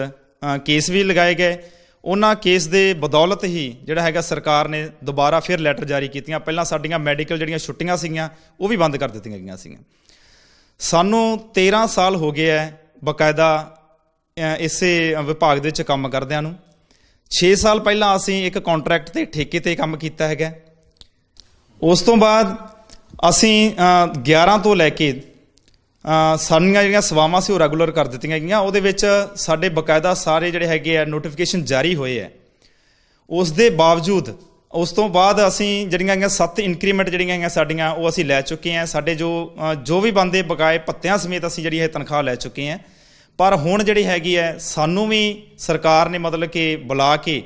ਕੇਸ ਵੀ ਲਗਾਏ ਗਏ ਉਹਨਾਂ ਕੇਸ ਦੇ ਬਦੌਲਤ ਹੀ ਜਿਹੜਾ ਹੈਗਾ ਸਰਕਾਰ ਨੇ ਦੁਬਾਰਾ ਫਿਰ ਲੈਟਰ ਜਾਰੀ ਕੀਤੀਆਂ ਪਹਿਲਾਂ ਸਾਡੀਆਂ ਮੈਡੀਕਲ ਜਿਹੜੀਆਂ ਛੁੱਟੀਆਂ ਸੀਗੀਆਂ ਉਹ ਵੀ ਬੰਦ ਕਰ ਦਿੱਤੀਆਂ ਗਈਆਂ ਸੀਗੀਆਂ ਸਾਨੂੰ 13 ਸਾਲ ਹੋ ਗਏ ਐ ਬਕਾਇਦਾ ਇਸੇ ਵਿਭਾਗ ਦੇ ਵਿੱਚ ਕੰਮ ਕਰਦਿਆਂ ਨੂੰ 6 ਸਾਲ ਪਹਿਲਾਂ ਅਸੀਂ ਇੱਕ ਕੰਟਰੈਕਟ ਤੇ ਠੇਕੇ ਤੇ ਕੰਮ ਕੀਤਾ ਹੈਗਾ ਉਸ ਤੋਂ ਬਾਅਦ ਅਸੀਂ 11 ਤੋਂ ਲੈ ਕੇ ਸਾਡੀਆਂ ਜਿਹੜੀਆਂ ਸਵਾਵਾਂ ਸੀ ਉਹ ਰੈਗੂਲਰ ਕਰ ਦਿੱਤੀਆਂ ਗਈਆਂ ਉਹਦੇ ਵਿੱਚ ਸਾਡੇ ਬਕਾਇਦਾ ਸਾਰੇ ਜਿਹੜੇ ਹੈਗੇ ਆ ਨੋਟੀਫਿਕੇਸ਼ਨ ਜਾਰੀ ਹੋਏ ਆ ਉਸ ਦੇ ਬਾਵਜੂਦ ਉਸ ਤੋਂ ਬਾਅਦ ਅਸੀਂ ਜਿਹੜੀਆਂ ਗਈਆਂ ਸੱਤ ਇਨਕਰੀਮੈਂਟ ਜਿਹੜੀਆਂ ਗਈਆਂ ਸਾਡੀਆਂ ਉਹ ਅਸੀਂ ਲੈ ਚੁੱਕੇ ਆ ਸਾਡੇ ਜੋ ਜੋ ਵੀ ਬੰਦੇ ਬਕਾਏ ਪੱਤਿਆਂ ਸਮੇਤ ਅਸੀਂ ਜਿਹੜੀ ਇਹ ਤਨਖਾਹ ਲੈ ਚੁੱਕੇ ਆ ਪਰ ਹੁਣ ਜਿਹੜੀ ਹੈਗੀ ਹੈ ਸਾਨੂੰ ਵੀ ਸਰਕਾਰ ਨੇ ਮਤਲਬ ਕਿ ਬੁਲਾ ਕੇ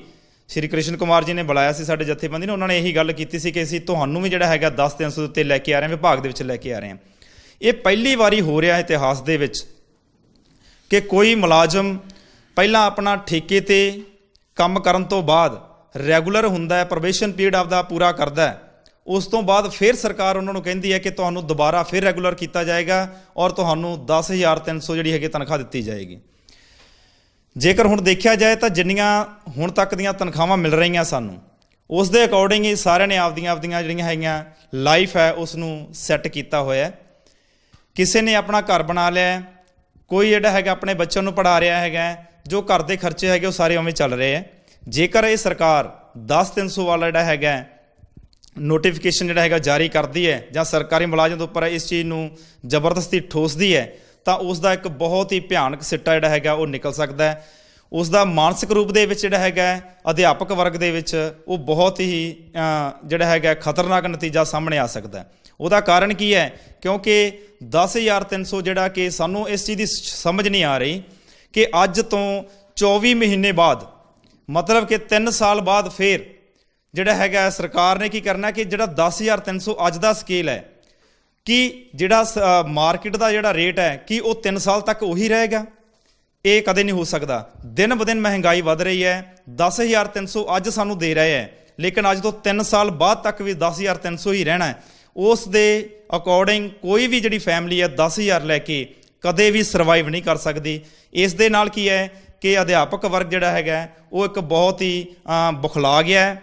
ਸ਼੍ਰੀ ਕ੍ਰਿਸ਼ਨ ਕੁਮਾਰ ਜੀ ਨੇ ਬੁਲਾਇਆ ਸੀ ਸਾਡੇ ਜਥੇਬੰਦੀ ਨੇ ਉਹਨਾਂ ਨੇ ਇਹੀ ਗੱਲ ਕੀਤੀ ਸੀ ਕਿ ਅਸੀਂ ਤੁਹਾਨੂੰ ਵੀ ਜਿਹੜਾ ਹੈਗਾ 10 300 ਦੇ ਉੱਤੇ ਲੈ ਕੇ ਆ ਰਹੇ ਹਾਂ ਵਿਭਾਗ ਦੇ ਵਿੱਚ ਲੈ ਕੇ ਆ ਰਹੇ ਹਾਂ ਇਹ ਪਹਿਲੀ ਵਾਰੀ ਹੋ ਰਿਹਾ ਹੈ ਇਤਿਹਾਸ ਦੇ ਵਿੱਚ ਕਿ ਕੋਈ ਮੁਲਾਜ਼ਮ ਪਹਿਲਾਂ ਆਪਣਾ ਠੇਕੇ ਤੇ ਕੰਮ ਕਰਨ ਤੋਂ ਬਾਅਦ ਰੈਗੂਲਰ ਹੁੰਦਾ ਹੈ ਪ੍ਰੋਬੇਸ਼ਨ ਪੀਰੀਅਡ ਆਪਦਾ ਪੂਰਾ ਕਰਦਾ ਹੈ ਉਸ ਤੋਂ ਬਾਅਦ ਫਿਰ ਸਰਕਾਰ ਉਹਨਾਂ ਨੂੰ ਕਹਿੰਦੀ ਹੈ ਕਿ ਤੁਹਾਨੂੰ ਦੁਬਾਰਾ ਫਿਰ ਰੈਗੂਲਰ ਕੀਤਾ ਜਾਏਗਾ ਔਰ ਤੁਹਾਨੂੰ 10300 ਜਿਹੜੀ ਹੈਗੀ ਤਨਖਾਹ ਦਿੱਤੀ ਜਾਏਗੀ ਜੇਕਰ ਹੁਣ ਦੇਖਿਆ ਜਾਏ ਤਾਂ ਜਿੰਨੀਆਂ ਹੁਣ ਤੱਕ ਦੀਆਂ ਤਨਖਾਹਾਂ ਮਿਲ ਰਹੀਆਂ ਸਾਨੂੰ ਉਸ ਦੇ ਅਕੋਰਡਿੰਗ ਹੀ ਸਾਰਿਆਂ ਨੇ ਆਪਦੀਆਂ ਆਪਦੀਆਂ ਜਿਹੜੀਆਂ ਹੈਗੀਆਂ ਲਾਈਫ ਹੈ ਉਸ ਨੂੰ ਸੈੱਟ ਕੀਤਾ ਹੋਇਆ ਹੈ ਕਿਸੇ ਨੇ ਆਪਣਾ ਘਰ ਬਣਾ ਲਿਆ ਕੋਈ ਜਿਹੜਾ ਹੈਗਾ ਆਪਣੇ ਬੱਚਿਆਂ ਨੂੰ ਪੜਾ ਰਿਹਾ ਹੈਗਾ ਜੋ ਘਰ ਦੇ ਖਰਚੇ ਹੈਗੇ ਉਹ ਸਾਰੇ ਉਵੇਂ ਚੱਲ ਰਹੇ ਆ ਜੇਕਰ ਇਹ ਸਰਕਾਰ 10300 ਵਾਲਾ ਜਿਹੜਾ ਹੈਗਾ ਨੋਟੀਫਿਕੇਸ਼ਨ ਜਿਹੜਾ ਹੈਗਾ ਜਾਰੀ ਕਰਦੀ ਹੈ ਜਾਂ ਸਰਕਾਰੀ ਮੁਲਾਜ਼ਮ ਦੇ ਉੱਪਰ ਇਸ ਚੀਜ਼ ਨੂੰ ਜ਼ਬਰਦਸਤੀ ਠੋਸਦੀ ਹੈ ਤਾਂ ਉਸ ਦਾ ਇੱਕ ਬਹੁਤ ਹੀ ਭਿਆਨਕ ਸਿੱਟਾ ਜਿਹੜਾ ਹੈਗਾ ਉਹ ਨਿਕਲ ਸਕਦਾ ਹੈ ਉਸ ਦਾ ਮਾਨਸਿਕ ਰੂਪ ਦੇ ਵਿੱਚ ਜਿਹੜਾ ਹੈਗਾ ਅਧਿਆਪਕ ਵਰਗ ਦੇ ਵਿੱਚ ਉਹ ਬਹੁਤ ਹੀ ਜਿਹੜਾ ਹੈਗਾ ਖਤਰਨਾਕ ਨਤੀਜਾ ਸਾਹਮਣੇ ਆ ਸਕਦਾ ਉਹਦਾ ਕਾਰਨ ਕੀ ਹੈ ਕਿਉਂਕਿ 10300 ਜਿਹੜਾ ਕਿ ਸਾਨੂੰ ਇਸ ਚੀਜ਼ ਦੀ ਸਮਝ ਨਹੀਂ ਆ ਰਹੀ ਕਿ ਅੱਜ ਤੋਂ 24 ਮਹੀਨੇ ਬਾਅਦ ਮਤਲਬ ਕਿ 3 ਸਾਲ ਬਾਅਦ ਫੇਰ ਜਿਹੜਾ ਹੈਗਾ ਸਰਕਾਰ ਨੇ ਕੀ ਕਰਨਾ ਕਿ ਜਿਹੜਾ 10300 ਅੱਜ ਦਾ ਸਕੇਲ ਹੈ ਕਿ ਜਿਹੜਾ ਮਾਰਕੀਟ ਦਾ ਜਿਹੜਾ ਰੇਟ ਹੈ ਕਿ ਉਹ 3 ਸਾਲ ਤੱਕ ਉਹੀ ਰਹੇਗਾ ਇਹ ਕਦੇ ਨਹੀਂ ਹੋ ਸਕਦਾ ਦਿਨ ਦਿਨ ਮਹਿੰਗਾਈ ਵਧ ਰਹੀ ਹੈ 10300 ਅੱਜ ਸਾਨੂੰ ਦੇ ਰਹੇ ਹੈ ਲੇਕਿਨ ਅੱਜ ਤੋਂ 3 ਸਾਲ ਬਾਅਦ ਤੱਕ ਵੀ 10300 ਹੀ ਰਹਿਣਾ ਹੈ ਉਸ ਦੇ ਅਕੋਰਡਿੰਗ ਕੋਈ ਵੀ ਜਿਹੜੀ ਫੈਮਿਲੀ ਹੈ 10000 ਲੈ ਕੇ ਕਦੇ ਵੀ ਸਰਵਾਈਵ ਨਹੀਂ ਕਰ ਸਕਦੀ ਇਸ ਦੇ ਨਾਲ ਕੀ ਹੈ ਕਿ ਅਧਿਆਪਕ ਵਰਗ ਜਿਹੜਾ ਹੈਗਾ ਉਹ ਇੱਕ ਬਹੁਤ ਹੀ ਬੁਖਲਾ ਗਿਆ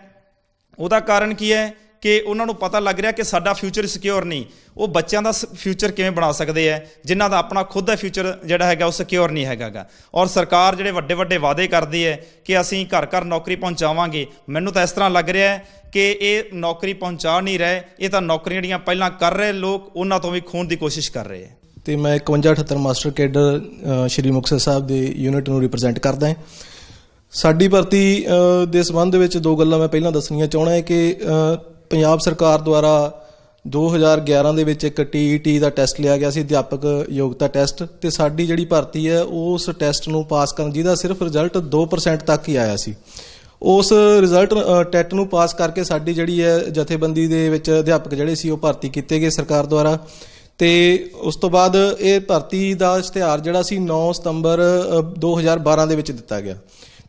ਉਹਦਾ ਕਾਰਨ ਕੀ ਹੈ ਕਿ ਉਹਨਾਂ ਨੂੰ ਪਤਾ ਲੱਗ ਰਿਹਾ ਕਿ ਸਾਡਾ ਫਿਊਚਰ ਸਿਕਿਉਰ ਨਹੀਂ ਉਹ ਬੱਚਿਆਂ ਦਾ ਫਿਊਚਰ ਕਿਵੇਂ ਬਣਾ ਸਕਦੇ ਐ ਜਿਨ੍ਹਾਂ ਦਾ ਆਪਣਾ ਖੁਦ ਦਾ ਫਿਊਚਰ ਜਿਹੜਾ ਹੈਗਾ ਉਹ ਸਿਕਿਉਰ ਨਹੀਂ ਹੈਗਾਗਾ ਔਰ ਸਰਕਾਰ ਜਿਹੜੇ ਵੱਡੇ ਵੱਡੇ ਵਾਅਦੇ ਕਰਦੀ ਐ ਕਿ ਅਸੀਂ ਘਰ ਘਰ ਨੌਕਰੀ ਪਹੁੰਚਾਵਾਂਗੇ ਮੈਨੂੰ ਤਾਂ ਇਸ ਤਰ੍ਹਾਂ ਲੱਗ ਰਿਹਾ ਹੈ ਕਿ ਇਹ ਨੌਕਰੀ ਪਹੁੰਚਾ ਨਹੀਂ ਰਹੇ ਇਹ ਤਾਂ ਨੌਕਰੀਆਂ ਜਿਹੜੀਆਂ ਪਹਿਲਾਂ ਕਰ ਰਹੇ ਲੋਕ ਉਹਨਾਂ ਤੋਂ ਵੀ ਖੋਣ ਦੀ ਕੋਸ਼ਿਸ਼ ਕਰ ਰਹੇ ਐ
ਤੇ ਮੈਂ 5178 ਮਾਸਟਰ ਕੈਡਰ ਸ਼੍ਰੀ ਮੁਖਸਰ ਸਾਹਿਬ ਦੇ ਯੂਨਿਟ ਨੂੰ ਰਿਪਰੈਜ਼ੈਂਟ ਕਰਦਾ ਹਾਂ ਸਾਡੀ ਭਰਤੀ ਦੇ ਸਬੰਧ ਵਿੱਚ ਦੋ ਗੱਲਾਂ ਮੈਂ ਪਹਿਲਾਂ ਦੱਸਣੀਆਂ ਚਾਹਣਾ ਹੈ ਕਿ ਪੰਜਾਬ ਸਰਕਾਰ ਦੁਆਰਾ 2011 ਦੇ ਵਿੱਚ ਇੱਕ ਟੀਟੀ e ਦਾ ਟੈਸਟ ਲਿਆ ਗਿਆ ਸੀ ਅਧਿਆਪਕ ਯੋਗਤਾ ਟੈਸਟ ਤੇ ਸਾਡੀ ਜਿਹੜੀ ਭਰਤੀ ਹੈ ਉਸ ਟੈਸਟ ਨੂੰ ਪਾਸ ਕਰਨ ਜਿਹਦਾ ਸਿਰਫ ਰਿਜ਼ਲਟ 2% ਤੱਕ ਹੀ ਆਇਆ ਸੀ ਉਸ ਰਿਜ਼ਲਟ ਟੈਟ ਨੂੰ ਪਾਸ ਕਰਕੇ ਸਾਡੀ ਜਿਹੜੀ ਹੈ ਜਥੇਬੰਦੀ ਦੇ ਵਿੱਚ ਅਧਿਆਪਕ ਜਿਹੜੇ ਸੀ ਉਹ ਭਰਤੀ ਕੀਤੇ ਗਏ ਸਰਕਾਰ ਦੁਆਰਾ ਤੇ ਉਸ ਤੋਂ ਬਾਅਦ ਇਹ ਭਰਤੀ ਦਾ ਇਸ਼ਤਿਹਾਰ ਜਿਹੜਾ ਸੀ 9 ਸਤੰਬਰ 2012 ਦੇ ਵਿੱਚ ਦਿੱਤਾ ਗਿਆ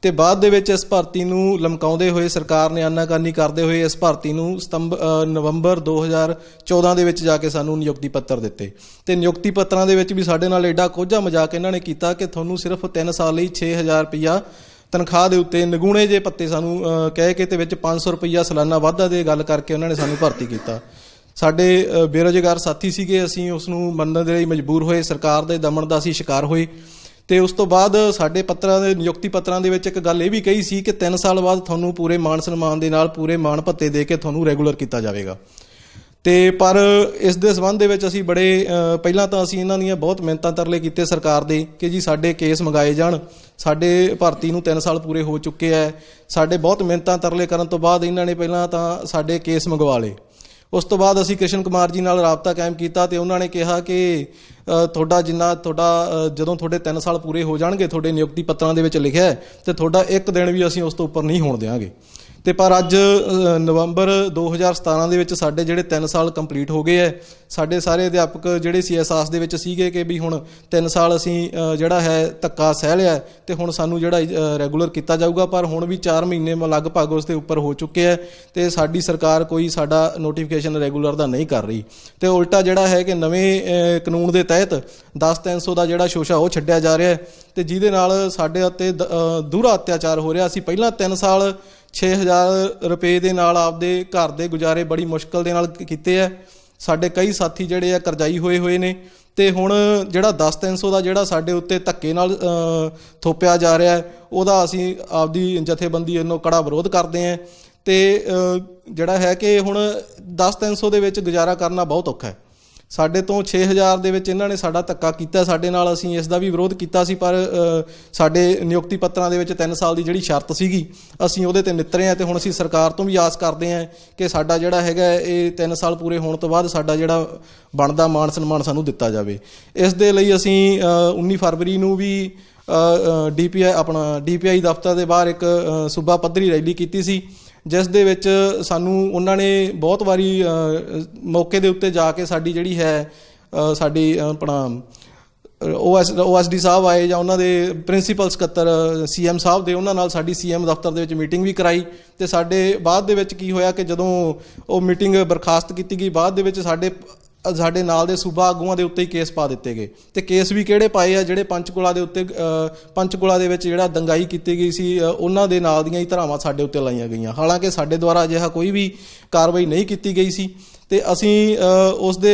ਤੇ ਬਾਅਦ ਦੇ ਵਿੱਚ ਇਸ ਭਰਤੀ ਨੂੰ ਲਮਕਾਉਂਦੇ ਹੋਏ ਸਰਕਾਰ ਨੇ ਆਨਾਕਾਨੀ ਕਰਦੇ ਹੋਏ ਇਸ ਭਰਤੀ ਨੂੰ ਸਤੰਬਰ ਨਵੰਬਰ 2014 ਦੇ ਵਿੱਚ ਜਾ ਕੇ ਸਾਨੂੰ ਨਿਯੁਕਤੀ ਪੱਤਰ ਦਿੱਤੇ ਤੇ ਨਿਯੁਕਤੀ ਪੱਤਰਾਂ ਦੇ ਵਿੱਚ ਵੀ ਸਾਡੇ ਨਾਲ ਐਡਾ ਕੋਝਾ ਮਜ਼ਾਕ ਇਹਨਾਂ ਨੇ ਕੀਤਾ ਕਿ ਤੁਹਾਨੂੰ ਸਿਰਫ 3 ਸਾਲ ਲਈ 6000 ਰੁਪਇਆ ਤਨਖਾਹ ਦੇ ਉੱਤੇ ਨਿਗੂਣੇ ਜੇ ਪੱਤੇ ਸਾਨੂੰ ਕਹਿ ਕੇ ਤੇ ਵਿੱਚ 500 ਰੁਪਇਆ ਸਾਲਾਨਾ ਵਾਧਾ ਦੇ ਗੱਲ ਕਰਕੇ ਉਹਨਾਂ ਨੇ ਸਾਨੂੰ ਭਰਤੀ ਕੀਤਾ ਸਾਡੇ ਬੇਰੋਜ਼ਗਾਰ ਸਾਥੀ ਸੀਗੇ ਅਸੀਂ ਉਸ ਨੂੰ ਮੰਨਣ ਦੇ ਲਈ ਮਜਬੂਰ ਹੋਏ ਸਰਕਾਰ ਦੇ ਦਮਨ ਦਾ ਅਸੀਂ ਸ਼ਿਕਾਰ ਹੋਏ ਤੇ ਉਸ ਤੋਂ ਬਾਅਦ ਸਾਡੇ ਪੱਤਰਾਂ ਦੇ ਨਿਯੁਕਤੀ ਪੱਤਰਾਂ ਦੇ ਵਿੱਚ ਇੱਕ ਗੱਲ ਇਹ ਵੀ ਕਹੀ ਸੀ ਕਿ 3 ਸਾਲ ਬਾਅਦ ਤੁਹਾਨੂੰ ਪੂਰੇ ਮਾਨ ਸਨਮਾਨ ਦੇ ਨਾਲ ਪੂਰੇ ਮਾਨ ਭੱਤੇ ਦੇ ਕੇ ਤੁਹਾਨੂੰ ਰੈਗੂਲਰ ਕੀਤਾ ਜਾਵੇਗਾ ਤੇ ਪਰ ਇਸ ਦੇ ਸਬੰਧ ਦੇ ਵਿੱਚ ਅਸੀਂ ਬੜੇ ਪਹਿਲਾਂ ਤਾਂ ਅਸੀਂ ਇਹਨਾਂ ਦੀਆਂ ਬਹੁਤ ਮਿਹਨਤਾਂ ਤਰਲੇ ਕੀਤੇ ਸਰਕਾਰ ਦੇ ਕਿ ਜੀ ਸਾਡੇ ਕੇਸ ਮੰਗਾਏ ਜਾਣ ਸਾਡੇ ਭਰਤੀ ਨੂੰ 3 ਸਾਲ ਪੂਰੇ ਹੋ ਚੁੱਕੇ ਐ ਸਾਡੇ ਬਹੁਤ ਮਿਹਨਤਾਂ ਤਰਲੇ ਕਰਨ ਤੋਂ ਬਾਅਦ ਇਹਨਾਂ ਨੇ ਪਹਿਲਾਂ ਤਾਂ ਸਾਡੇ ਕੇਸ ਮੰਗਵਾ ਲਏ ਉਸ ਤੋਂ ਬਾਅਦ ਅਸੀਂ ਕ੍ਰਿਸ਼ਨ ਕੁਮਾਰ ਜੀ ਨਾਲ ਰਾਬਤਾ ਕਾਇਮ ਕੀਤਾ ਤੇ ਉਹਨਾਂ ਨੇ ਕਿਹਾ ਕਿ ਤੁਹਾਡਾ ਜਿੰਨਾ ਤੁਹਾਡਾ ਜਦੋਂ ਤੁਹਾਡੇ 3 ਸਾਲ ਪੂਰੇ ਹੋ ਜਾਣਗੇ ਤੁਹਾਡੇ ਨਿਯੁਕਤੀ ਪੱਤਰਾਂ ਦੇ ਵਿੱਚ ਲਿਖਿਆ ਹੈ ਤੇ ਤੁਹਾਡਾ ਇੱਕ ਦਿਨ ਵੀ ਅਸੀਂ ਉਸ ਤੋਂ ਉੱਪਰ ਨਹੀਂ ਹੋਣ ਦੇਵਾਂਗੇ ਤੇ ਪਰ ਅੱਜ ਨਵੰਬਰ 2017 ਦੇ ਵਿੱਚ ਸਾਡੇ ਜਿਹੜੇ 3 ਸਾਲ ਕੰਪਲੀਟ ਹੋ ਗਏ ਐ ਸਾਡੇ ਸਾਰੇ ਅਧਿਆਪਕ ਜਿਹੜੇ ਸੀ ਅਹਿਸਾਸ ਦੇ ਵਿੱਚ ਸੀਗੇ ਕਿ ਵੀ ਹੁਣ 3 ਸਾਲ ਅਸੀਂ ਜਿਹੜਾ ਹੈ ਤੱਕਾ ਸਹਿ ਲਿਆ ਤੇ ਹੁਣ ਸਾਨੂੰ ਜਿਹੜਾ ਰੈਗੂਲਰ ਕੀਤਾ ਜਾਊਗਾ ਪਰ ਹੁਣ ਵੀ 4 ਮਹੀਨੇ ਲਗਭਗ ਉਸ ਦੇ ਉੱਪਰ ਹੋ ਚੁੱਕੇ ਐ ਤੇ ਸਾਡੀ ਸਰਕਾਰ ਕੋਈ ਸਾਡਾ ਨੋਟੀਫਿਕੇਸ਼ਨ ਰੈਗੂਲਰ ਦਾ ਨਹੀਂ ਕਰ ਰਹੀ ਤੇ ਉਲਟਾ ਜਿਹੜਾ ਹੈ ਕਿ ਨਵੇਂ ਕਾਨੂੰਨ ਦੇ ਤਹਿਤ 10300 ਦਾ ਜਿਹੜਾ ਸ਼ੋਸ਼ਾ ਉਹ ਛੱਡਿਆ ਜਾ ਰਿਹਾ ਤੇ ਜਿਹਦੇ ਨਾਲ ਸਾਡੇ ਉੱਤੇ ਦੂਰਾ ਅਤਿਆਚਾਰ ਹੋ ਰਿਹਾ ਸੀ ਪਹਿਲਾਂ 3 ਸਾਲ 6000 ਰੁਪਏ ਦੇ ਨਾਲ ਆਪਦੇ ਘਰ ਦੇ ਗੁਜ਼ਾਰੇ ਬੜੀ ਮੁਸ਼ਕਲ ਦੇ ਨਾਲ ਕੀਤੇ ਆ ਸਾਡੇ ਕਈ ਸਾਥੀ ਜਿਹੜੇ ਆ ਕਰਜ਼ਾਈ ਹੋਏ ਹੋਏ ਨੇ ਤੇ ਹੁਣ ਜਿਹੜਾ 10300 ਦਾ ਜਿਹੜਾ ਸਾਡੇ ਉੱਤੇ ਧੱਕੇ ਨਾਲ ਥੋਪਿਆ ਜਾ ਰਿਹਾ ਹੈ ਉਹਦਾ ਅਸੀਂ ਆਪਦੀ ਜਥੇਬੰਦੀ ਵੱਲੋਂ ਕੜਾ ਵਿਰੋਧ ਕਰਦੇ ਆ ਤੇ ਜਿਹੜਾ ਹੈ ਕਿ ਹੁਣ 10300 ਦੇ ਵਿੱਚ ਗੁਜ਼ਾਰਾ ਕਰਨਾ ਬਹੁਤ ਔਖਾ ਹੈ ਸਾਡੇ ਤੋਂ 6000 ਦੇ ਵਿੱਚ ਇਹਨਾਂ ਨੇ ਸਾਡਾ ਧੱਕਾ ਕੀਤਾ ਸਾਡੇ ਨਾਲ ਅਸੀਂ ਇਸ ਦਾ ਵੀ ਵਿਰੋਧ ਕੀਤਾ ਸੀ ਪਰ ਸਾਡੇ ਨਿਯੁਕਤੀ ਪੱਤਰਾਂ ਦੇ ਵਿੱਚ 3 ਸਾਲ ਦੀ ਜਿਹੜੀ ਸ਼ਰਤ ਸੀਗੀ ਅਸੀਂ ਉਹਦੇ ਤੇ ਨਿਤਰੇ ਆ ਤੇ ਹੁਣ ਅਸੀਂ ਸਰਕਾਰ ਤੋਂ ਵੀ ਆਸ ਕਰਦੇ ਆ ਕਿ ਸਾਡਾ ਜਿਹੜਾ ਹੈਗਾ ਇਹ 3 ਸਾਲ ਪੂਰੇ ਹੋਣ ਤੋਂ ਬਾਅਦ ਸਾਡਾ ਜਿਹੜਾ ਬਣਦਾ ਮਾਨ ਸਨਮਾਨ ਸਾਨੂੰ ਦਿੱਤਾ ਜਾਵੇ ਇਸ ਦੇ ਲਈ ਅਸੀਂ 19 ਫਰਵਰੀ ਨੂੰ ਵੀ ਡੀਪੀਆਈ ਆਪਣਾ ਡੀਪੀਆਈ ਦਫ਼ਤਰ ਦੇ ਬਾਹਰ ਇੱਕ ਸੂਬਾ ਪੱਧਰੀ ਰੈਲੀ ਕੀਤੀ ਸੀ ਜਿਸ ਦੇ ਵਿੱਚ ਸਾਨੂੰ ਉਹਨਾਂ ਨੇ ਬਹੁਤ ਵਾਰੀ ਮੌਕੇ ਦੇ ਉੱਤੇ ਜਾ ਕੇ ਸਾਡੀ ਜਿਹੜੀ ਹੈ ਸਾਡੀ ਆਪਣਾ ਓਐਸ ਓਐਸਡੀ ਸਾਹਿਬ ਆਏ ਜਾਂ ਉਹਨਾਂ ਦੇ ਪ੍ਰਿੰਸੀਪਲ ਸਕੱਤਰ ਸੀਐਮ ਸਾਹਿਬ ਦੇ ਉਹਨਾਂ ਨਾਲ ਸਾਡੀ ਸੀਐਮ ਦਫ਼ਤਰ ਦੇ ਵਿੱਚ ਮੀਟਿੰਗ ਵੀ ਕਰਾਈ ਤੇ ਸਾਡੇ ਬਾਅਦ ਦੇ ਵਿੱਚ ਕੀ ਹੋਇਆ ਕਿ ਜਦੋਂ ਉਹ ਮੀਟਿੰਗ ਬਰਖਾਸਤ ਕੀਤੀ ਗਈ ਬਾਅਦ ਦੇ ਵਿੱਚ ਸਾਡੇ ਸਾਡੇ ਨਾਲ ਦੇ ਸੂਬਾ ਆਗੂਆਂ ਦੇ ਉੱਤੇ ਹੀ ਕੇਸ ਪਾ ਦਿੱਤੇ ਗਏ ਤੇ ਕੇਸ ਵੀ ਕਿਹੜੇ ਪਾਏ ਆ ਜਿਹੜੇ ਪੰਚਕੁਲਾ ਦੇ ਉੱਤੇ ਪੰਚਕੁਲਾ ਦੇ ਵਿੱਚ ਜਿਹੜਾ ਦੰਗਾਈ ਕੀਤੀ ਗਈ ਸੀ ਉਹਨਾਂ ਦੇ ਨਾਲ ਦੀਆਂ ਹੀ ਧਰਾਵਾਂ ਸਾਡੇ ਉੱਤੇ ਲਾਈਆਂ ਗਈਆਂ ਹਾਲਾਂਕਿ ਸਾਡੇ ਦੁਆਰਾ ਅਜਿਹਾ ਕੋਈ ਵੀ ਕਾਰਵਾਈ ਨਹੀਂ ਕੀਤੀ ਗਈ ਸੀ ਤੇ ਅਸੀਂ ਉਸ ਦੇ